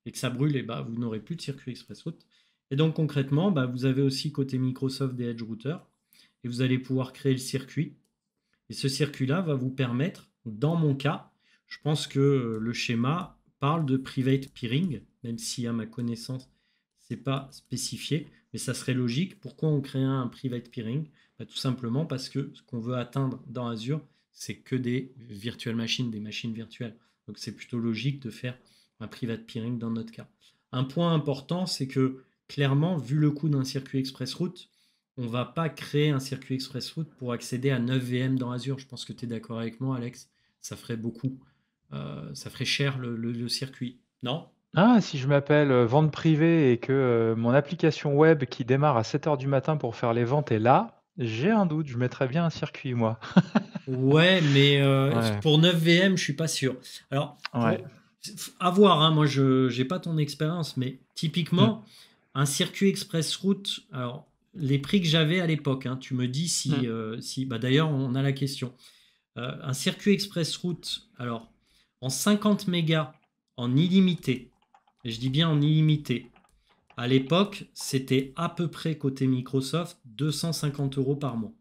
et que ça brûle, eh ben, vous n'aurez plus de circuit express route. Et donc concrètement, bah, vous avez aussi côté Microsoft des Edge Routers et vous allez pouvoir créer le circuit. Et ce circuit-là va vous permettre, dans mon cas, je pense que euh, le schéma parle de private peering, même si à ma connaissance, ce n'est pas spécifié, mais ça serait logique. Pourquoi on crée un private peering bah, Tout simplement parce que ce qu'on veut atteindre dans Azure, c'est que des virtual machines, des machines virtuelles. Donc c'est plutôt logique de faire un private peering dans notre cas. Un point important, c'est que clairement, vu le coût d'un circuit express route, on va pas créer un circuit express route pour accéder à 9 VM dans Azure. Je pense que tu es d'accord avec moi, Alex. Ça ferait beaucoup. Euh, ça ferait cher le, circuit. Non ah, si je m'appelle euh, vente privée et que euh, mon application web qui démarre à 7h du matin pour faire les ventes est là, j'ai un doute, je mettrais bien un circuit, moi. ouais, mais pour 9 VM, je suis pas sûr. Alors, à voir, hein. moi, je n'ai pas ton expérience, mais typiquement, mm. un circuit express route, alors les prix que j'avais à l'époque. Hein. Tu me dis si. Mmh. Euh, si bah D'ailleurs, on a la question. Euh, un circuit express route, alors, en 50 mégas, en illimité, et je dis bien en illimité, à l'époque, c'était à peu près côté Microsoft 250 euros par mois.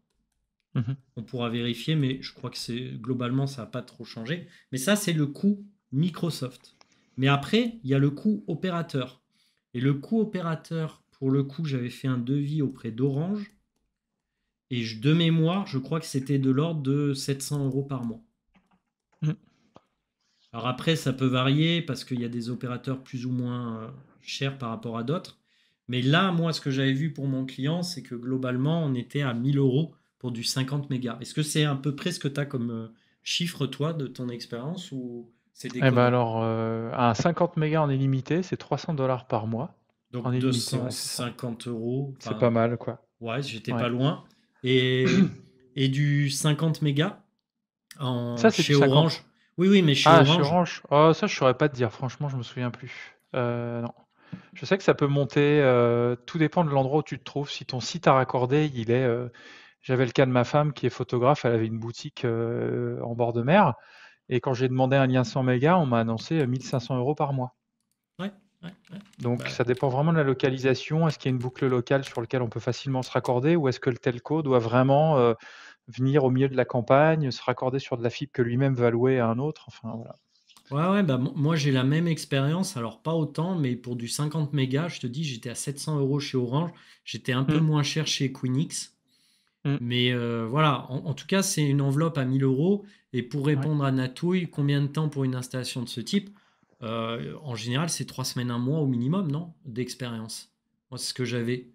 Mmh. On pourra vérifier, mais je crois que c'est globalement, ça n'a pas trop changé. Mais ça, c'est le coût Microsoft. Mais après, il y a le coût opérateur. Et le coût opérateur pour le coup, j'avais fait un devis auprès d'Orange. Et de mémoire, je crois que c'était de l'ordre de 700 euros par mois. Mm. Alors après, ça peut varier parce qu'il y a des opérateurs plus ou moins euh, chers par rapport à d'autres. Mais là, moi, ce que j'avais vu pour mon client, c'est que globalement, on était à 1000 euros pour du 50 mégas. Est-ce que c'est à peu près ce que tu as comme euh, chiffre, toi, de ton expérience ou eh ben alors, à euh, 50 mégas en illimité, c'est 300 dollars par mois. Donc 250 euros. C'est pas mal, quoi. Ouais, j'étais pas loin. Et, et du 50 mégas en, ça, chez Orange. Oui, oui, mais chez ah, Orange. Oh, ça, je saurais pas te dire. Franchement, je me souviens plus. Euh, non. Je sais que ça peut monter. Euh, tout dépend de l'endroit où tu te trouves. Si ton site a raccordé il est. Euh, j'avais le cas de ma femme qui est photographe. Elle avait une boutique en bord de mer. Et quand j'ai demandé un lien 100 mégas, on m'a annoncé 1500 euros par mois. Donc bah, ça dépend vraiment de la localisation. Est-ce qu'il y a une boucle locale sur laquelle on peut facilement se raccorder ou est-ce que le telco doit vraiment euh, venir au milieu de la campagne, se raccorder sur de la fibre que lui-même va louer à un autre Enfin Ouais, bah, moi j'ai la même expérience, alors pas autant, mais pour du 50 mégas, je te dis, j'étais à 700 euros chez Orange, j'étais un peu mmh. moins cher chez Quinix. Mmh. Mais euh, voilà, en, tout cas, c'est une enveloppe à 1000 euros. Et pour répondre à Natouille, combien de temps pour une installation de ce type euh, en général, c'est trois semaines, un mois au minimum, non D'expérience. Moi, c'est ce que j'avais.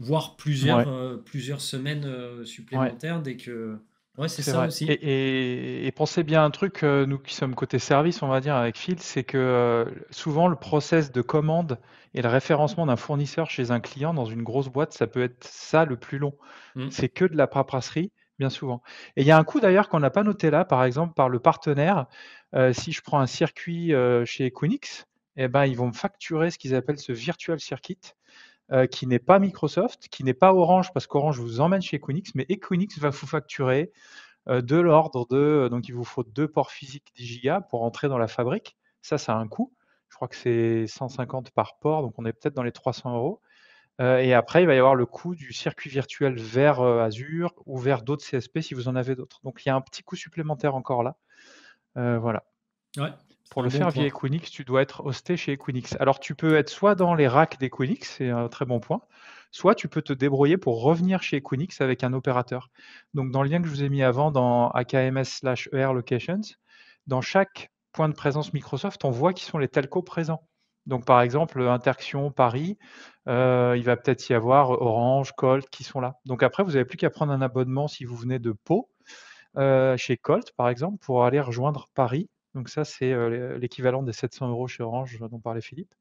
Voire plusieurs, euh, semaines euh, supplémentaires dès que. Ouais, c'est ça aussi. Et, pensez bien un truc, nous qui sommes côté service, on va dire, avec Phil, c'est que souvent le process de commande et le référencement d'un fournisseur chez un client dans une grosse boîte, ça peut être ça le plus long. Mmh. C'est que de la paperasserie bien souvent. Et il y a un coût d'ailleurs qu'on n'a pas noté là, par exemple, par le partenaire. Euh, si je prends un circuit euh, chez Equinix, et eh ben, ils vont me facturer ce qu'ils appellent ce virtual circuit, euh, qui n'est pas Microsoft, qui n'est pas Orange, parce qu'Orange vous emmène chez Equinix, mais Equinix va vous facturer de l'ordre de. donc, il vous faut deux ports physiques 10 gigas pour entrer dans la fabrique. Ça, ça a un coût. Je crois que c'est 150 par port, donc on est peut-être dans les 300 euros. Euh, et après, il va y avoir le coût du circuit virtuel vers euh, Azure ou vers d'autres CSP si vous en avez d'autres. Donc il y a un petit coût supplémentaire encore là. Euh, voilà. Pour le faire via Equinix, tu dois être hosté chez Equinix. Alors tu peux être soit dans les racks d'Equinix, c'est un très bon point, soit tu peux te débrouiller pour revenir chez Equinix avec un opérateur. Donc dans le lien que je vous ai mis avant dans AKMS/ER Locations, dans chaque point de présence Microsoft, on voit qui sont les telcos présents. Donc, par exemple, Interaction, Paris, euh, il va peut-être y avoir Orange, Colt qui sont là. Donc, après, vous n'avez plus qu'à prendre un abonnement si vous venez de Pau, euh, chez Colt, par exemple, pour aller rejoindre Paris. Donc, ça, c'est euh, l'équivalent des 700 euros chez Orange dont parlait Philippe.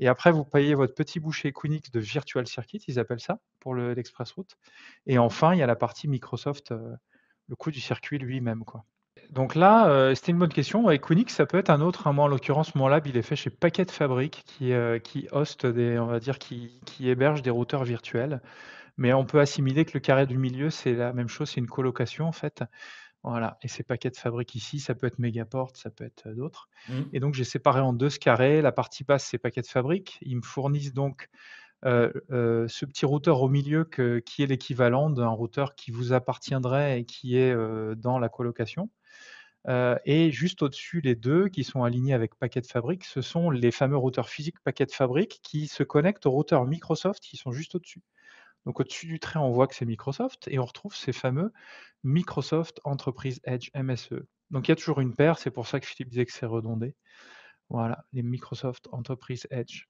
Et après, vous payez votre petit boucher Quinix de Virtual Circuit, ils appellent ça, pour l'Express Route. Et enfin, il y a la partie Microsoft, le coût du circuit lui-même. quoi donc là, euh, c'était une bonne question. Et Koenig, ça peut être un autre. Hein. Moi, en l'occurrence, mon lab, il est fait chez Packet Fabric, qui, euh, qui hoste des, on va dire, qui, héberge des routeurs virtuels. Mais on peut assimiler que le carré du milieu, c'est la même chose, c'est une colocation en fait. Voilà. Et ces paquets de fabrique ici, ça peut être Megaport, ça peut être euh, d'autres. Mmh. Et donc, j'ai séparé en deux ce carré. La partie basse, c'est paquets de fabrique. Ils me fournissent donc ce petit routeur au milieu qui est l'équivalent d'un routeur qui vous appartiendrait et qui est dans la colocation et juste au-dessus, les deux qui sont alignés avec paquet de fabrique, ce sont les fameux routeurs physiques paquet de fabrique qui se connectent aux routeurs Microsoft qui sont juste au-dessus. Donc au-dessus du trait, on voit que c'est Microsoft et on retrouve ces fameux Microsoft Enterprise Edge MSE. Donc il y a toujours une paire, c'est pour ça que Philippe disait que c'est redondé. Voilà, les Microsoft Enterprise Edge.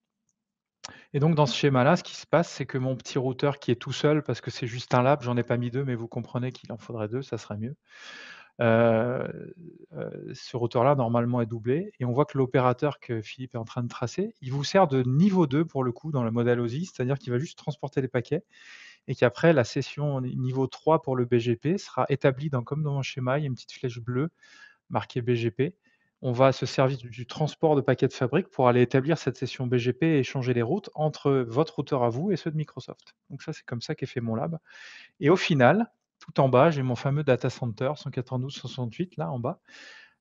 Et donc dans ce schéma-là, ce qui se passe, c'est que mon petit routeur qui est tout seul, parce que c'est juste un lab, j'en ai pas mis deux, mais vous comprenez qu'il en faudrait deux, ça serait mieux. Euh, euh, ce routeur là normalement, est doublé. Et on voit que l'opérateur que Philippe est en train de tracer, il vous sert de niveau 2 pour le coup dans le modèle OSI, c'est-à-dire qu'il va juste transporter les paquets et qu'après, la session niveau 3 pour le BGP sera établie comme dans un schéma, il y a une petite flèche bleue marquée BGP. On va se servir du transport de paquets de fabrique pour aller établir cette session BGP et échanger les routes entre votre routeur à vous et ceux de Microsoft. Donc ça, c'est comme ça qu'est fait mon lab. Et au final, tout en bas, j'ai mon fameux data center 168 là en bas.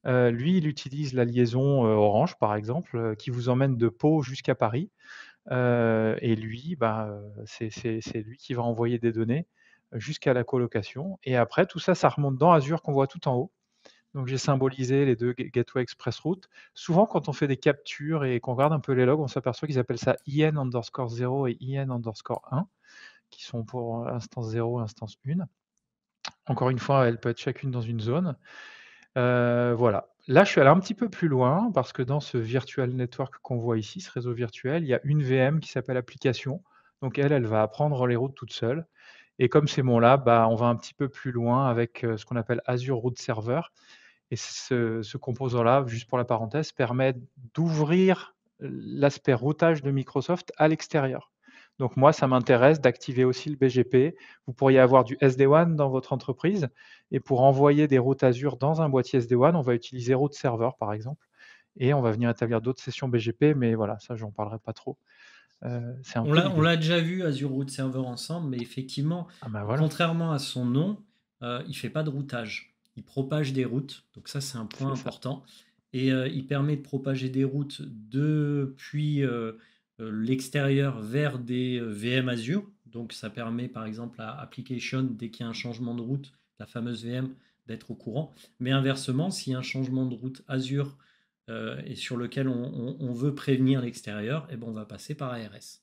Euh, lui, il utilise la liaison euh, Orange, par exemple, euh, qui vous emmène de Pau jusqu'à Paris. et lui, bah, c'est lui qui va envoyer des données jusqu'à la colocation. Et après, tout ça, ça remonte dans Azure qu'on voit tout en haut. Donc j'ai symbolisé les deux Gateway Express Route. Souvent, quand on fait des captures et qu'on regarde un peu les logs, on s'aperçoit qu'ils appellent ça IN underscore 0 et IN underscore 1, qui sont pour instance 0 instance 1. Encore une fois, elle peut être chacune dans une zone. Euh, voilà. Là, je suis allé un petit peu plus loin parce que dans ce virtual network qu'on voit ici, ce réseau virtuel, il y a une VM qui s'appelle application. Donc elle, elle va apprendre les routes toute seule. Et comme c'est mon là bah, on va un petit peu plus loin avec euh, ce qu'on appelle Azure Route Server. Et ce composant-là, juste pour la parenthèse, permet d'ouvrir l'aspect routage de Microsoft à l'extérieur. Donc moi, ça m'intéresse d'activer aussi le BGP. Vous pourriez avoir du SD1 dans votre entreprise. Et pour envoyer des routes Azure dans un boîtier SD1, on va utiliser Route Server, par exemple. Et on va venir établir d'autres sessions BGP, mais voilà, ça, j'en parlerai pas trop. Euh, on l'a déjà vu, Azure Route Server ensemble, mais effectivement, ah ben contrairement à son nom, il euh, il fait pas de routage. Il propage des routes. Donc ça, c'est un point important. Et euh, il permet de propager des routes depuis euh, l'extérieur vers des euh, VM Azure. Donc ça permet par exemple à Application, dès qu'il y a un changement de route, la fameuse VM, d'être au courant. Mais inversement, s'il y a un changement de route Azure euh, et sur lequel on, veut prévenir l'extérieur, et eh ben, on va passer par ARS.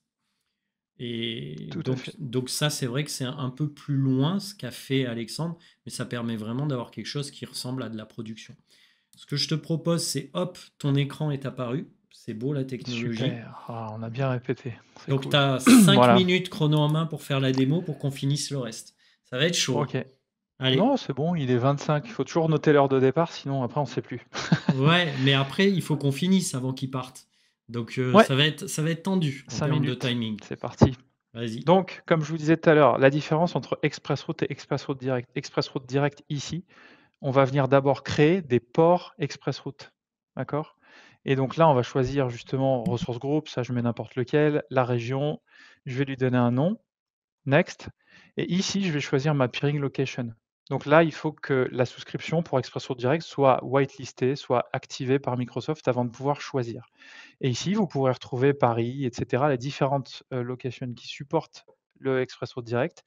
Et donc, donc ça, c'est vrai que c'est un peu plus loin ce qu'a fait Alexandre, mais ça permet vraiment d'avoir quelque chose qui ressemble à de la production. Ce que je te propose, c'est hop, ton écran est apparu. C'est beau la technologie. Ah, on a bien répété. Donc tu as 5 minutes chrono en main pour faire la démo pour qu'on finisse le reste. Ça va être chaud. Ok. Allez. Non, c'est bon, il est 25. Il faut toujours noter l'heure de départ, sinon après on ne sait plus. ouais, mais après il faut qu'on finisse avant qu'ils partent. Donc euh, ça, va être, ça va être tendu en de timing. C'est parti. Vas-y. Donc, comme je vous disais tout à l'heure, la différence entre Express Route et Express Route Direct. Express Route Direct ici, on va venir d'abord créer des ports Express Route. D'accord et donc là, on va choisir justement ressources groupes, ça je mets n'importe lequel, la région, je vais lui donner un nom, next, et ici je vais choisir ma peering location. Donc là, il faut que la souscription pour ExpressRoute Direct soit whitelistée, soit activée par Microsoft avant de pouvoir choisir. Et ici, vous pourrez retrouver Paris, etc., les différentes euh, locations qui supportent le ExpressRoute Direct,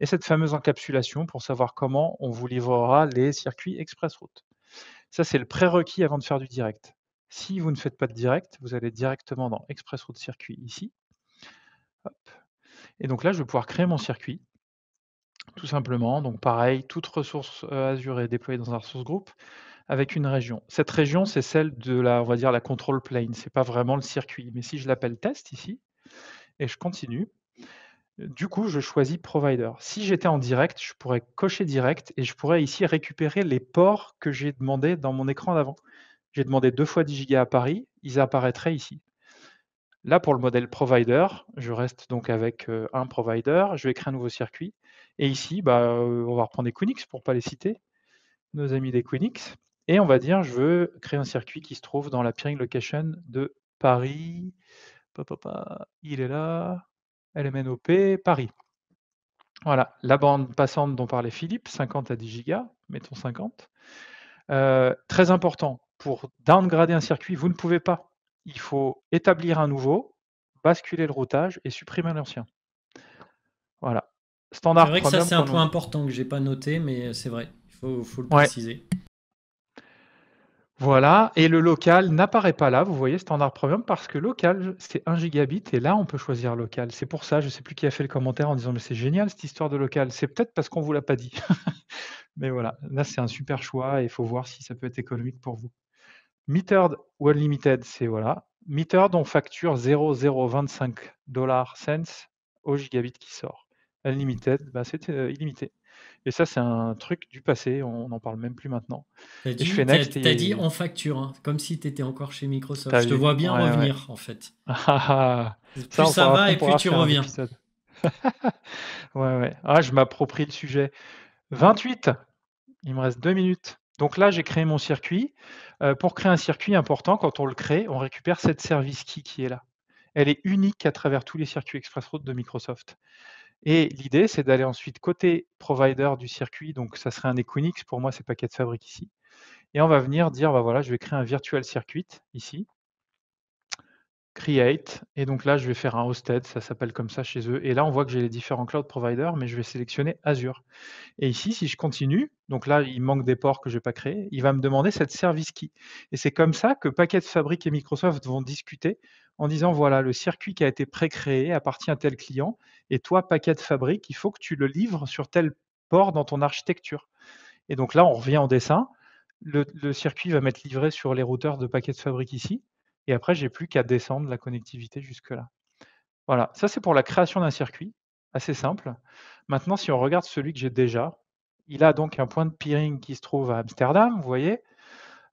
et cette fameuse encapsulation pour savoir comment on vous livrera les circuits Express Ça, c'est le prérequis avant de faire du direct. Si vous ne faites pas de direct, vous allez directement dans Express Route Circuit ici. Et donc là, je vais pouvoir créer mon circuit. Tout simplement, donc pareil, toute ressource euh, Azure est déployée dans un ressource groupe avec une région. Cette région, c'est celle de la, on va dire, la control plane. C'est pas vraiment le circuit. Mais si je l'appelle test ici et je continue, du coup, je choisis provider. Si j'étais en direct, je pourrais cocher direct et je pourrais ici récupérer les ports que j'ai demandé dans mon écran d'avant j'ai demandé deux fois 10 gigas à Paris, ils apparaîtraient ici. Là, pour le modèle provider, je reste donc avec euh, un provider, je vais créer un nouveau circuit. Et ici, bah, euh, on va reprendre des pour ne pas les citer, nos amis des Et on va dire, je veux créer un circuit qui se trouve dans la peering location de Paris. il est là. LMNOP, Paris. Voilà, la bande passante dont parlait Philippe, 50 à 10 gigas, mettons 50. Euh, très important, pour downgrader un circuit, vous ne pouvez pas. Il faut établir un nouveau, basculer le routage et supprimer l'ancien. Voilà. Standard. C'est vrai que ça, c'est un point important que j'ai pas noté, mais euh, c'est vrai. Il faut, le préciser. Voilà, et le local n'apparaît pas là, vous voyez, standard premium, parce que local, c'est 1 gigabit, et là, on peut choisir local. C'est pour ça, je ne sais plus qui a fait le commentaire en disant, mais c'est génial cette histoire de local. C'est peut-être parce qu'on ne vous l'a pas dit. mais voilà, là, c'est un super choix, et il faut voir si ça peut être économique pour vous. Metered ou Unlimited, c'est voilà. Metered, on facture 0,025 dollars cents au gigabit qui sort. Unlimited, bah, c'est euh, illimité. Et ça, c'est un truc du passé, on n'en parle même plus maintenant. Tu je dit en facture, hein. comme si tu étais encore chez Microsoft. je te vois bien revenir, en fait. Ah, ah, ah. plus ça, va et plus tu reviens. ouais, ouais. Ah, je m'approprie le sujet. 28, il me reste deux minutes. Donc là, j'ai créé mon circuit. Euh, pour créer un circuit important, quand on le crée, on récupère cette service key qui est là. Elle est unique à travers tous les circuits Express de Microsoft. Et l'idée, c'est d'aller ensuite côté provider du circuit. Donc ça serait un Equinix. Pour moi, c'est paquets de fabrique ici. Et on va venir dire, bah voilà, je vais créer un virtual circuit ici. Create. Et donc là, je vais faire un hosted, ça s'appelle comme ça chez eux. Et là, on voit que j'ai les différents cloud providers, mais je vais sélectionner Azure. Et ici, si je continue, donc là, il manque des ports que je n'ai pas créés, il va me demander cette service key. Et c'est comme ça que Packet Fabric et Microsoft vont discuter en disant voilà, le circuit qui a été pré-créé appartient à tel client, et toi, Packet Fabric, il faut que tu le livres sur tel port dans ton architecture. Et donc là, on revient en dessin. Le, circuit va m'être livré sur les routeurs de Packet Fabric ici et après, j'ai plus qu'à descendre la connectivité jusque-là. Voilà, ça c'est pour la création d'un circuit, assez simple. Maintenant, si on regarde celui que j'ai déjà, il a donc un point de peering qui se trouve à Amsterdam, vous voyez,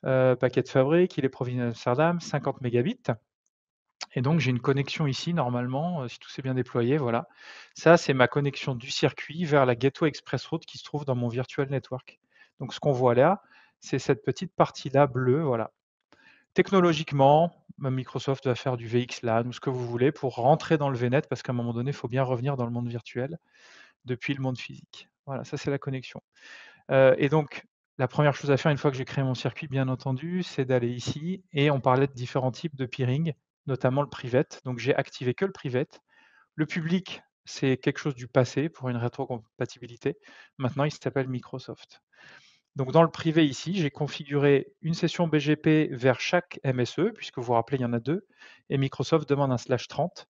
euh, paquet de fabrique, il est provenant d'Amsterdam, 50 mégabits. Et donc j'ai une connexion ici, normalement, euh, si tout s'est bien déployé, voilà. Ça, c'est ma connexion du circuit vers la Gateway Express Route qui se trouve dans mon virtual network. Donc ce qu'on voit là, c'est cette petite partie-là bleue, voilà. Technologiquement, bah, Microsoft va faire du VXLAN ou ce que vous voulez pour rentrer dans le VNet parce qu'à un moment donné, il faut bien revenir dans le monde virtuel depuis le monde physique. Voilà, ça c'est la connexion. Euh, et donc, la première chose à faire une fois que j'ai créé mon circuit, bien entendu, c'est d'aller ici et on parlait de différents types de peering, notamment le private. Donc, j'ai activé que le private. Le public, c'est quelque chose du passé pour une rétrocompatibilité. Maintenant, il s'appelle Microsoft. Donc dans le privé ici, j'ai configuré une session BGP vers chaque MSE, puisque vous vous rappelez, il y en a deux, et Microsoft demande un slash 30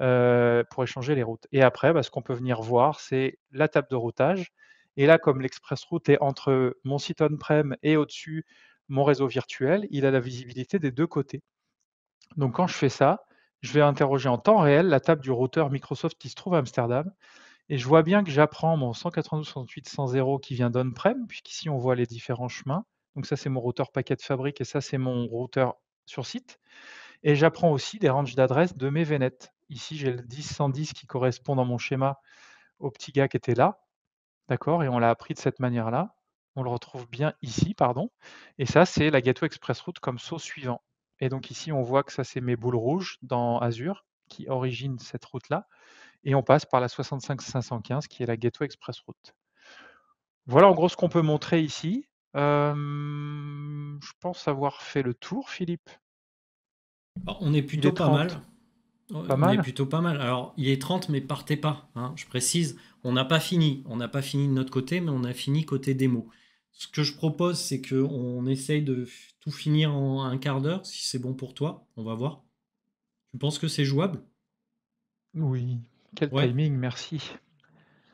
euh, pour échanger les routes. Et après, bah, ce qu'on peut venir voir, c'est la table de routage. Et là, comme l'Express Route est entre mon site on-prem et au-dessus mon réseau virtuel, il a la visibilité des deux côtés. Donc quand je fais ça, je vais interroger en temps réel la table du routeur Microsoft qui se trouve à Amsterdam et je vois bien que j'apprends mon 192.168.100 qui vient d'OnPrem, puisqu'ici on voit les différents chemins. Donc ça c'est mon routeur paquet de fabrique et ça c'est mon routeur sur site. Et j'apprends aussi des ranges d'adresses de mes VNet. Ici j'ai le 10.110 qui correspond dans mon schéma au petit gars qui était là. D'accord Et on l'a appris de cette manière-là. On le retrouve bien ici, pardon. Et ça, c'est la Gateway Express Route comme saut suivant. Et donc ici, on voit que ça, c'est mes boules rouges dans Azure qui origine cette route-là et on passe par la 65-515, qui est la Ghetto Express Route. Voilà en gros ce qu'on peut montrer ici. je pense avoir fait le tour, Philippe. Bah, on est plutôt pas mal. Pas on est plutôt pas mal. Alors, il est 30, mais partez pas. Hein, je précise, on n'a pas fini. On n'a pas fini de notre côté, mais on a fini côté démo. Ce que je propose, c'est qu'on essaye de tout finir en un quart d'heure, si c'est bon pour toi. On va voir. Tu penses que c'est jouable Oui, quel timing, merci.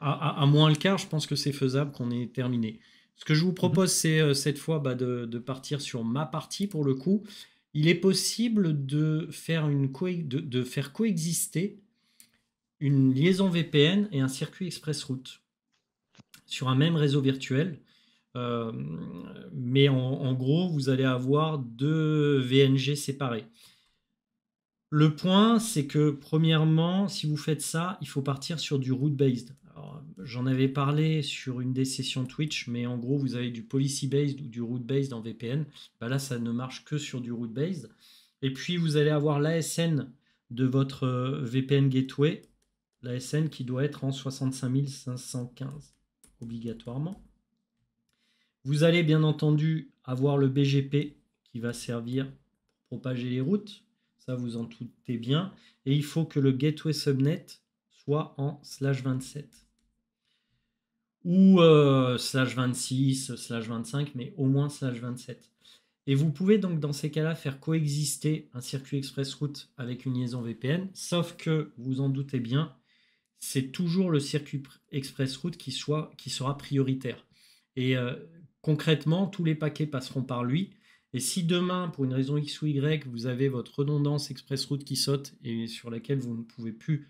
À, moins le quart, je pense que c'est faisable qu'on ait terminé. Ce que je vous propose, mhm. c'est euh, cette fois bah, de, partir sur ma partie pour le coup. Il est possible de faire, coexister une liaison VPN et un circuit express route sur un même réseau virtuel. Euh, mais en, gros, vous allez avoir deux VNG séparés. Le point, c'est que premièrement, si vous faites ça, il faut partir sur du root-based. J'en avais parlé sur une des sessions Twitch, mais en gros, vous avez du policy-based ou du root-based en VPN. Bah là, ça ne marche que sur du root-based. Et puis, vous allez avoir l'ASN de votre euh, VPN Gateway, l'ASN qui doit être en 65515, obligatoirement. Vous allez bien entendu avoir le BGP qui va servir pour propager les routes vous en doutez bien. Et il faut que le gateway subnet soit en slash 27. Ou euh, slash 26, slash 25, mais au moins slash 27. Et vous pouvez donc dans ces cas-là faire coexister un circuit express route avec une liaison VPN, sauf que, vous en doutez bien, c'est toujours le circuit express route qui, soit, qui sera prioritaire. Et euh, concrètement, tous les paquets passeront par lui, et si demain, pour une raison X ou Y, vous avez votre redondance express route qui saute et sur laquelle vous ne pouvez plus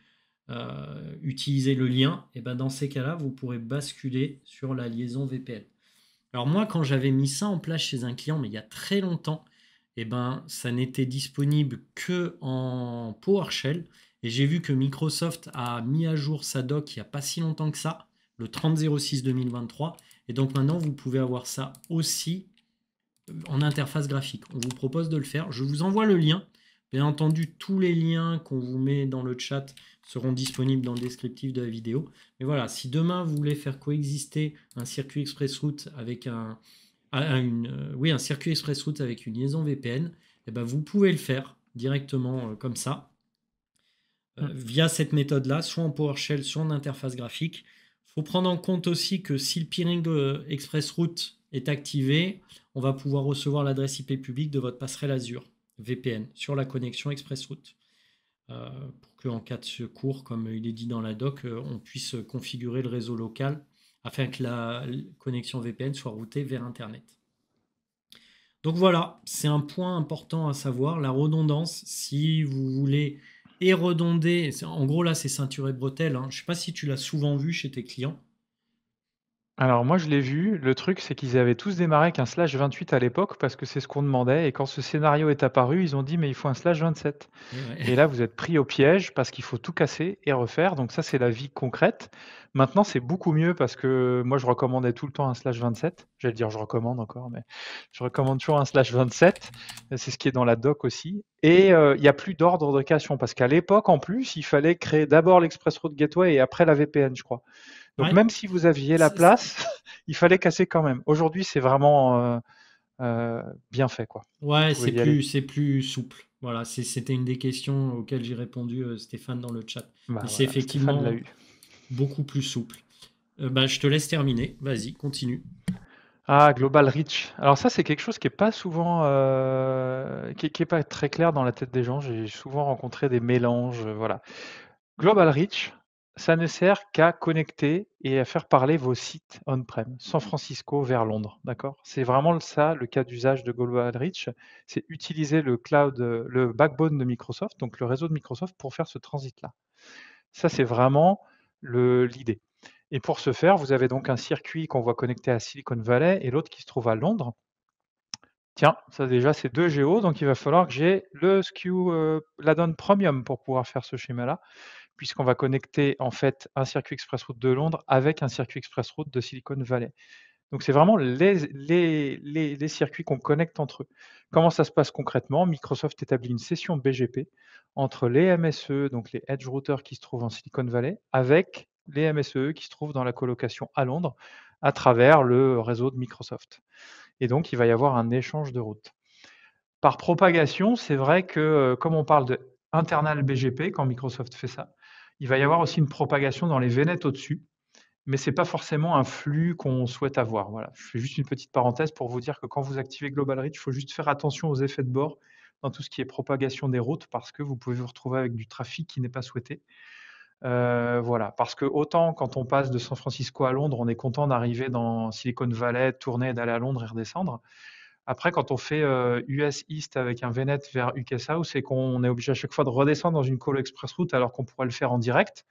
euh, utiliser le lien, et eh ben dans ces cas-là, vous pourrez basculer sur la liaison VPN. Alors moi, quand j'avais mis ça en place chez un client, mais il y a très longtemps, et eh ben ça n'était disponible que en PowerShell. Et j'ai vu que Microsoft a mis à jour sa doc il n'y a pas si longtemps que ça, le 3006 2023. Et donc maintenant, vous pouvez avoir ça aussi en interface graphique. On vous propose de le faire. Je vous envoie le lien. Bien entendu, tous les liens qu'on vous met dans le chat seront disponibles dans le descriptif de la vidéo. Mais voilà, si demain vous voulez faire coexister un circuit express route avec un, une, euh, oui, un circuit express route avec une liaison VPN, eh ben vous pouvez le faire directement euh, comme ça, euh, hum. via cette méthode-là, soit en PowerShell, soit en interface graphique. Il faut prendre en compte aussi que si le peering express route est activé, on va pouvoir recevoir l'adresse IP publique de votre passerelle Azure VPN sur la connexion ExpressRoute. Euh, pour qu'en cas de secours, comme il est dit dans la doc, euh, on puisse configurer le réseau local afin que la connexion VPN soit routée vers Internet. Donc voilà, c'est un point important à savoir, la redondance, si vous voulez et redonder, en gros là c'est ceinture et bretelle, hein. je ne sais pas si tu l'as souvent vu chez tes clients, alors moi je l'ai vu, le truc c'est qu'ils avaient tous démarré avec un slash 28 à l'époque parce que c'est ce qu'on demandait et quand ce scénario est apparu, ils ont dit mais il faut un slash 27. Et là vous êtes pris au piège parce qu'il faut tout casser et refaire. Donc ça c'est la vie concrète. Maintenant c'est beaucoup mieux parce que moi je recommandais tout le temps un slash 27. le dire je recommande encore mais je recommande toujours un slash 27. C'est ce qui est dans la doc aussi. Et euh, il n'y a plus d'ordre de création parce qu'à l'époque en plus il fallait créer d'abord l'Express Road Gateway et après la VPN je crois. Donc même si vous aviez la place, il fallait casser quand même. Aujourd'hui, c'est vraiment euh, euh, bien fait, quoi. Ouais, c'est plus, c'est plus souple. Voilà, c'était une des questions auxquelles j'ai répondu euh, Stéphane dans le chat. Bah c'est effectivement beaucoup plus souple. Bah, je te laisse terminer. Vas-y, continue. Ah, Global Reach. Alors ça, c'est quelque chose qui n'est pas souvent, qui, qui est pas très clair dans la tête des gens. J'ai souvent rencontré des mélanges. Voilà. Global Reach, ça ne sert qu'à connecter et à faire parler vos sites on-prem, San mmh. Francisco vers Londres, d'accord C'est vraiment ça le cas d'usage de Global Reach, c'est utiliser le cloud, le backbone de Microsoft, donc le réseau de Microsoft pour faire ce transit-là. Ça, c'est vraiment l'idée. Et pour ce faire, vous avez donc un circuit qu'on voit connecté à Silicon Valley et l'autre qui se trouve à Londres. Tiens, ça déjà, c'est deux géos, donc il va falloir que j'ai le SKU, euh, la donne premium pour pouvoir faire ce schéma-là puisqu'on va connecter en fait un circuit express route de Londres avec un circuit express route de Silicon Valley. Donc c'est vraiment les, circuits qu'on connecte entre eux. Comment ça se passe concrètement Microsoft établit une session BGP entre les MSE, donc les Edge Routers qui se trouvent en Silicon Valley, avec les MSE qui se trouvent dans la colocation à Londres à travers le réseau de Microsoft. Et donc il va y avoir un échange de routes. Par propagation, c'est vrai que euh, comme on parle de internal BGP quand Microsoft fait ça, il va y avoir aussi une propagation dans les vénettes au-dessus, mais ce n'est pas forcément un flux qu'on souhaite avoir. Voilà. Je fais juste une petite parenthèse pour vous dire que quand vous activez Global Reach, il faut juste faire attention aux effets de bord dans tout ce qui est propagation des routes parce que vous pouvez vous retrouver avec du trafic qui n'est pas souhaité. Euh, voilà, parce que autant quand on passe de San Francisco à Londres, on est content d'arriver dans Silicon Valley, tourner, d'aller à Londres et redescendre. Après, quand on fait US euh, East avec un VNet vers UK South, c'est qu'on est obligé à chaque fois de redescendre dans une call express route alors qu'on pourrait le faire en direct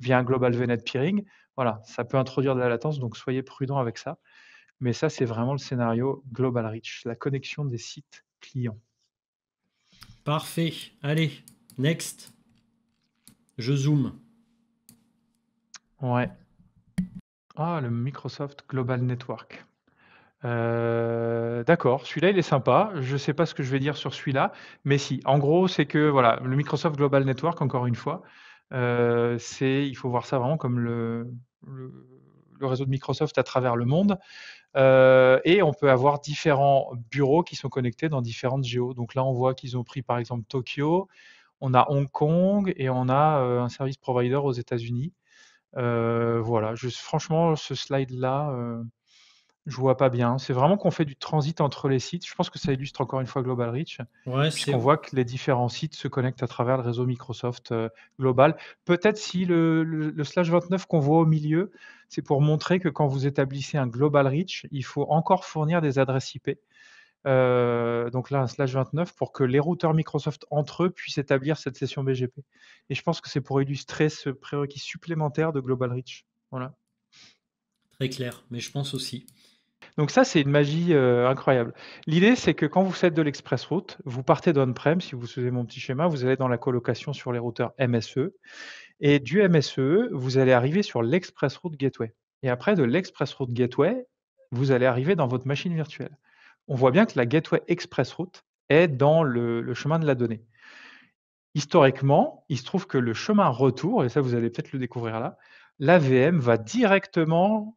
via un global VNet peering. Voilà, ça peut introduire de la latence, donc soyez prudent avec ça. Mais ça, c'est vraiment le scénario global reach, la connexion des sites clients. Parfait. Allez, next. Je zoome. Ouais. Ah, le Microsoft Global Network. Euh, d'accord, celui-là, il est sympa. Je ne sais pas ce que je vais dire sur celui-là, mais si. En gros, c'est que, voilà, le Microsoft Global Network, encore une fois, euh, c'est il faut voir ça vraiment comme le réseau de Microsoft à travers le monde, euh, et on peut avoir différents bureaux qui sont connectés dans différentes géos. Donc là, on voit qu'ils ont pris, par exemple, Tokyo, on a Hong Kong et on a, un service provider aux États-Unis. voilà, franchement, ce slide-là, je vois pas bien. C'est vraiment qu'on fait du transit entre les sites. Je pense que ça illustre encore une fois Global Reach. On voit que les différents sites se connectent à travers le réseau Microsoft euh, global. Peut-être si le, slash 29 qu'on voit au milieu, c'est pour montrer que quand vous établissez un Global Reach, il faut encore fournir des adresses IP. Euh, donc là, un slash 29 pour que les routeurs Microsoft entre eux puissent établir cette session BGP. Et je pense que c'est pour illustrer ce prérequis supplémentaire de Global Reach. Voilà. Très clair, mais je pense aussi. Donc ça, c'est une magie euh, incroyable. L'idée, c'est que quand vous faites de l'express route, vous partez d'on-prem, si vous suivez mon petit schéma, vous allez dans la colocation sur les routeurs MSE, et du MSE, vous allez arriver sur l'express route gateway. Et après, de l'express route gateway, vous allez arriver dans votre machine virtuelle. On voit bien que la gateway express route est dans le, le chemin de la donnée. Historiquement, il se trouve que le chemin retour, et ça vous allez peut-être le découvrir là, la VM va directement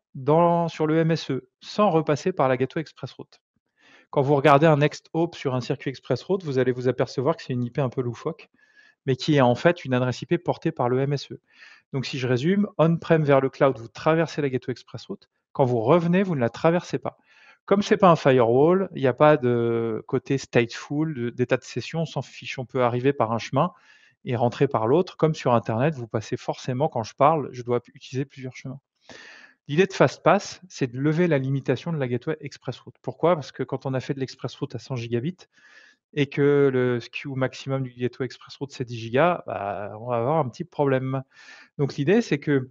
sur le MSE sans repasser par la Gateway Express Route. Quand vous regardez un Next hop sur un circuit Express Route, vous allez vous apercevoir que c'est une IP un peu loufoque, mais qui est en fait une adresse IP portée par le MSE. Donc si je résume, on-prem vers le cloud, vous traversez la Gateway Express Route. Quand vous revenez, vous ne la traversez pas. Comme c'est pas un firewall, il n'y a pas de côté stateful, d'état de session, on s'en fiche, on peut arriver par un chemin et rentrer par l'autre. Comme sur Internet, vous passez forcément, quand je parle, je dois utiliser plusieurs chemins. L'idée de FastPass, c'est de lever la limitation de la Gateway Express Route. Pourquoi Parce que quand on a fait de l'Express Route à 100 gigabits et que le skew maximum du Gateway Express Route, c'est 10 gigas, bah, on va avoir un petit problème. Donc l'idée, c'est que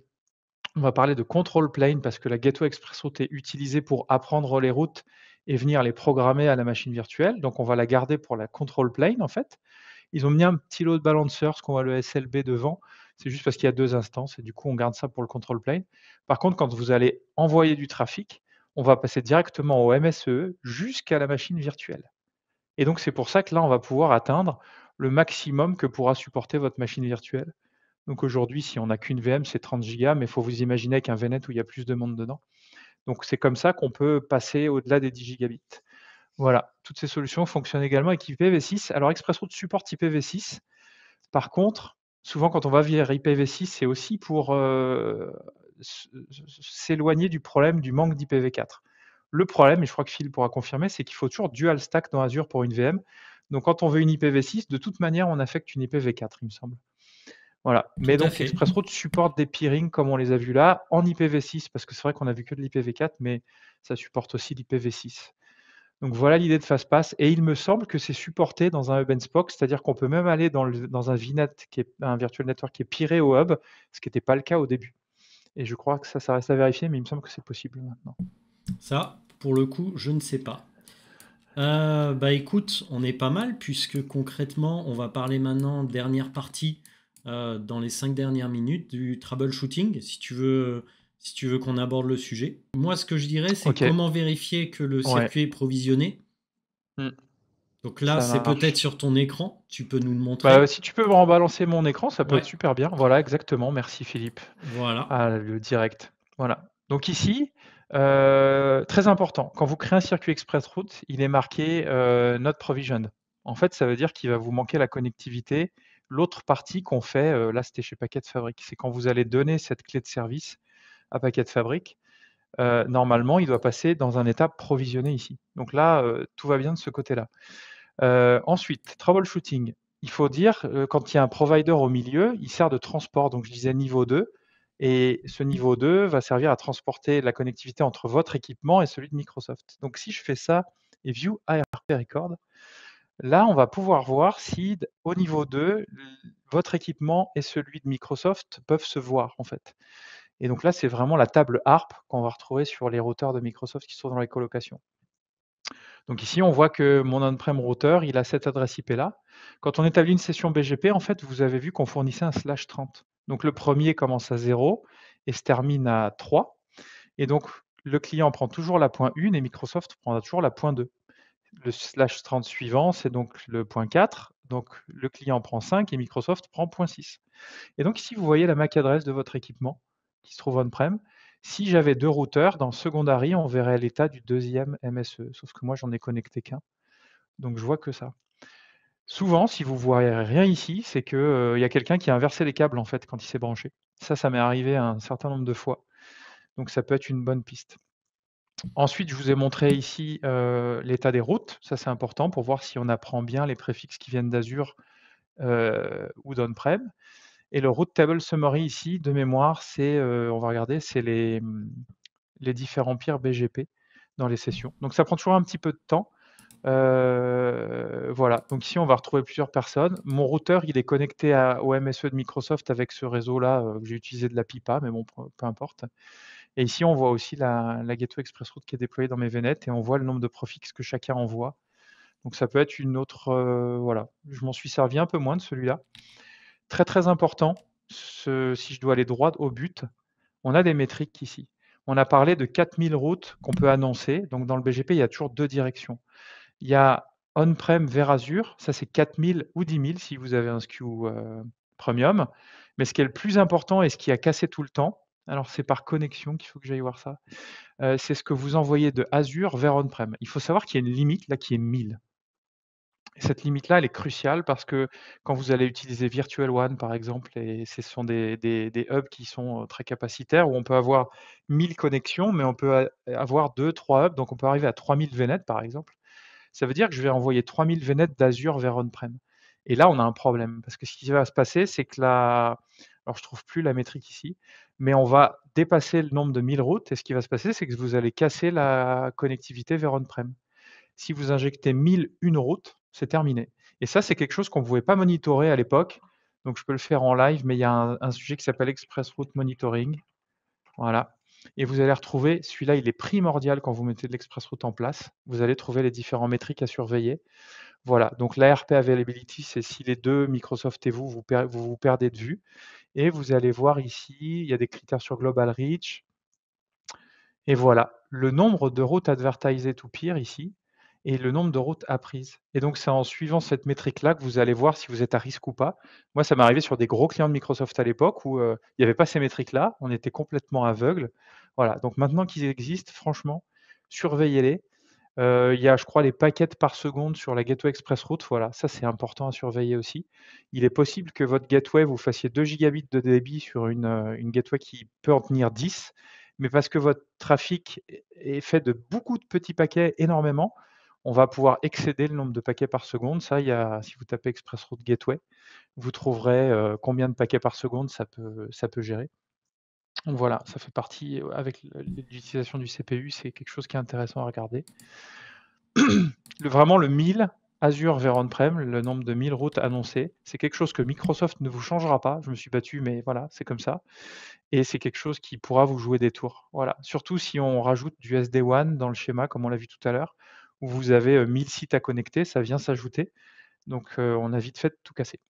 on va parler de control plane parce que la Gateway Express Route est utilisée pour apprendre les routes et venir les programmer à la machine virtuelle. Donc on va la garder pour la control plane en fait. Ils ont mis un petit lot de balancers, ce qu'on voit le SLB devant, c'est juste parce qu'il y a deux instances et du coup, on garde ça pour le control plane. Par contre, quand vous allez envoyer du trafic, on va passer directement au MSE jusqu'à la machine virtuelle. Et donc, c'est pour ça que là, on va pouvoir atteindre le maximum que pourra supporter votre machine virtuelle. Donc aujourd'hui, si on n'a qu'une VM, c'est 30 gigas, mais il faut vous imaginer qu'un VNet où il y a plus de monde dedans. Donc c'est comme ça qu'on peut passer au-delà des 10 gigabits. Voilà, toutes ces solutions fonctionnent également avec IPv6. Alors ExpressRoute supporte IPv6. Par contre, souvent quand on va vers IPv6, c'est aussi pour euh, s'éloigner du problème du manque d'IPv4. Le problème, et je crois que Phil pourra confirmer, c'est qu'il faut toujours dual stack dans Azure pour une VM. Donc quand on veut une IPv6, de toute manière, on affecte une IPv4, il me semble. Voilà. mais donc ExpressRoute supporte des peering, comme on les a vus là en IPv6 parce que c'est vrai qu'on a vu que de l'IPv4, mais ça supporte aussi l'IPv6. Donc voilà l'idée de FastPass. Et il me semble que c'est supporté dans un hub c'est-à-dire qu'on peut même aller dans, un VNet, qui est un virtual network qui est piré au hub, ce qui n'était pas le cas au début. Et je crois que ça, ça reste à vérifier, mais il me semble que c'est possible maintenant. Ça, pour le coup, je ne sais pas. Euh, bah écoute, on est pas mal puisque concrètement, on va parler maintenant dernière partie euh, dans les cinq dernières minutes du troubleshooting. Si tu veux si tu veux qu'on aborde le sujet. Moi, ce que je dirais, c'est comment vérifier que le circuit est provisionné. Hmm. Donc là, c'est peut-être sur ton écran. Tu peux nous le montrer. Bah, si tu peux me mon écran, ça peut être super bien. Voilà, exactement. Merci Philippe. Voilà. Ah, le direct. Voilà. Donc ici, euh, très important, quand vous créez un circuit express route, il est marqué euh, not provisioned. En fait, ça veut dire qu'il va vous manquer la connectivité. L'autre partie qu'on fait, euh, là c'était chez Packet Fabric, c'est quand vous allez donner cette clé de service à paquet de fabrique, euh, normalement, il doit passer dans un état provisionné ici. Donc là, euh, tout va bien de ce côté-là. Euh, ensuite, troubleshooting. Il faut dire, quand il y a un provider au milieu, il sert de transport. Donc je disais niveau 2. Et ce niveau 2 va servir à transporter la connectivité entre votre équipement et celui de Microsoft. Donc si je fais ça et View ARP Record, là, on va pouvoir voir si au niveau 2, votre équipement et celui de Microsoft peuvent se voir en fait. Et donc là, c'est vraiment la table ARP qu'on va retrouver sur les routeurs de Microsoft qui sont dans les colocations. Donc ici, on voit que mon on-prem routeur, il a cette adresse IP là. Quand on établit une session BGP, en fait, vous avez vu qu'on fournissait un slash 30. Donc le premier commence à 0 et se termine à 3. Et donc le client prend toujours la point 1 et Microsoft prendra toujours la point 2. Le slash 30 suivant, c'est donc le point 4. Donc le client prend 5 et Microsoft prend point 6. Et donc ici, vous voyez la MAC adresse de votre équipement qui se trouve on-prem. Si j'avais deux routeurs, dans Secondary, on verrait l'état du deuxième MSE, sauf que moi, j'en ai connecté qu'un. Donc, je vois que ça. Souvent, si vous ne voyez rien ici, c'est qu'il euh, y a quelqu'un qui a inversé les câbles en fait quand il s'est branché. Ça, ça m'est arrivé un certain nombre de fois. Donc, ça peut être une bonne piste. Ensuite, je vous ai montré ici euh, l'état des routes. Ça, c'est important pour voir si on apprend bien les préfixes qui viennent d'Azure euh, ou d'on-prem. Et le route table summary ici, de mémoire, c'est, euh, on va regarder, c'est les, mmh, les différents pires BGP dans les sessions. Donc ça prend toujours un petit peu de temps. Euh, voilà, donc ici on va retrouver plusieurs personnes. Mon routeur il est connecté à, au MSE de Microsoft avec ce réseau là euh, que j'ai utilisé de la PIPA, mais bon, peu importe. Et ici on voit aussi la, la Gateway Express Route qui est déployée dans mes VNet et on voit le nombre de profits que chacun envoie. Donc ça peut être une autre. voilà, je m'en suis servi un peu moins de celui-là. Très très important, si je dois aller droit au but, on a des métriques ici. On a parlé de 4000 routes qu'on peut annoncer. Donc dans le BGP, il y a toujours deux directions. Il y a on-prem vers Azure, ça c'est 4000 ou 10 000 si vous avez un SKU euh, premium. Mais ce qui est le plus important et ce qui a cassé tout le temps, alors c'est par connexion qu'il faut que j'aille voir ça, euh, c'est ce que vous envoyez de Azure vers on-prem. Il faut savoir qu'il y a une limite là qui est 1000 cette limite-là, elle est cruciale parce que quand vous allez utiliser Virtual One, par exemple, et ce sont des, hubs qui sont très capacitaires, où on peut avoir 1000 connexions, mais on peut avoir 2, 3 hubs, donc on peut arriver à 3000 VNet, par exemple. Ça veut dire que je vais envoyer 3000 VNet d'Azure vers on-prem. Et là, on a un problème, parce que ce qui va se passer, c'est que là, Alors, je trouve plus la métrique ici, mais on va dépasser le nombre de 1000 routes, et ce qui va se passer, c'est que vous allez casser la connectivité vers on-prem. Si vous injectez une route, c'est terminé. Et ça, c'est quelque chose qu'on ne pouvait pas monitorer à l'époque. Donc, je peux le faire en live, mais il y a un, sujet qui s'appelle Express Route Monitoring. Voilà. Et vous allez retrouver, celui-là, il est primordial quand vous mettez de l'Express Route en place. Vous allez trouver les différents métriques à surveiller. Voilà. Donc, l'ARP Availability, c'est si les deux, Microsoft et vous, vous, vous, perdez de vue. Et vous allez voir ici, il y a des critères sur Global Reach. Et voilà, le nombre de routes advertisées tout pire ici, et le nombre de routes apprises. Et donc, c'est en suivant cette métrique-là que vous allez voir si vous êtes à risque ou pas. Moi, ça m'est arrivé sur des gros clients de Microsoft à l'époque où euh, il n'y avait pas ces métriques-là, on était complètement aveugle. Voilà, donc maintenant qu'ils existent, franchement, surveillez-les. Euh, il y a, je crois, les paquets par seconde sur la Gateway Express Route. Voilà, ça, c'est important à surveiller aussi. Il est possible que votre gateway, vous fassiez 2 gigabits de débit sur une, euh, une gateway qui peut en tenir 10, mais parce que votre trafic est fait de beaucoup de petits paquets énormément, on va pouvoir excéder le nombre de paquets par seconde. Ça, il y a, si vous tapez Express Route Gateway, vous trouverez euh, combien de paquets par seconde ça peut, ça peut gérer. Donc voilà, ça fait partie, euh, avec l'utilisation du CPU, c'est quelque chose qui est intéressant à regarder. vraiment, le 1000 Azure vers prem le nombre de 1000 routes annoncées, c'est quelque chose que Microsoft ne vous changera pas. Je me suis battu, mais voilà, c'est comme ça. Et c'est quelque chose qui pourra vous jouer des tours. Voilà. Surtout si on rajoute du SD1 dans le schéma, comme on l'a vu tout à l'heure, où vous avez 1000 sites à connecter, ça vient s'ajouter. Donc on a vite fait tout casser.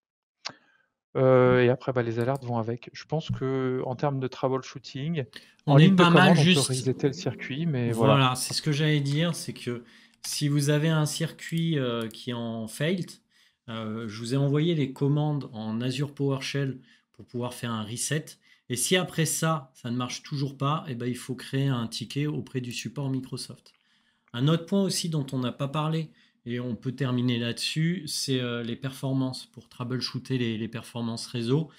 et après, bah, les alertes vont avec. Je pense que en termes de troubleshooting, on est pas mal juste. On peut le circuit, mais voilà. voilà. c'est ce que j'allais dire, c'est que si vous avez un circuit qui est en failed, je vous ai envoyé les commandes en Azure PowerShell pour pouvoir faire un reset. Et si après ça, ça ne marche toujours pas, eh ben, il faut créer un ticket auprès du support Microsoft. Un autre point aussi dont on n'a pas parlé, et on peut terminer là-dessus, c'est euh, les performances. Pour troubleshooter les, les performances réseau,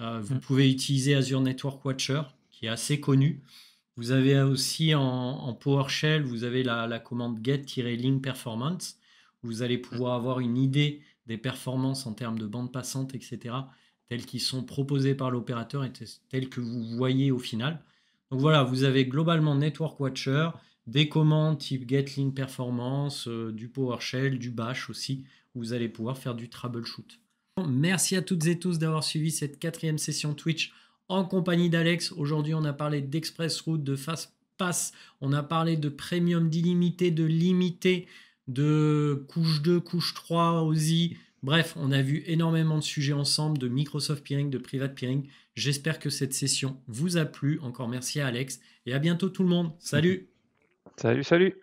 euh, vous mmh. pouvez utiliser Azure Network Watcher, qui est assez connu. Vous avez aussi en, PowerShell, vous avez la, commande get-link performance. vous allez pouvoir avoir une idée des performances en termes de bande passante, etc., telles qu'elles sont proposées par l'opérateur et telles que vous voyez au final. Donc voilà, vous avez globalement Network Watcher, des commandes type Getlink Performance, euh, du PowerShell, du Bash aussi, où vous allez pouvoir faire du troubleshoot. Merci à toutes et tous d'avoir suivi cette quatrième session Twitch en compagnie d'Alex. Aujourd'hui, on a parlé d'Express de FastPass, on a parlé de Premium d'illimité, de limité, de couche 2, couche 3, OSI. Bref, on a vu énormément de sujets ensemble, de Microsoft Peering, de Private Peering. J'espère que cette session vous a plu. Encore merci à Alex et à bientôt tout le monde. Salut Salut, salut.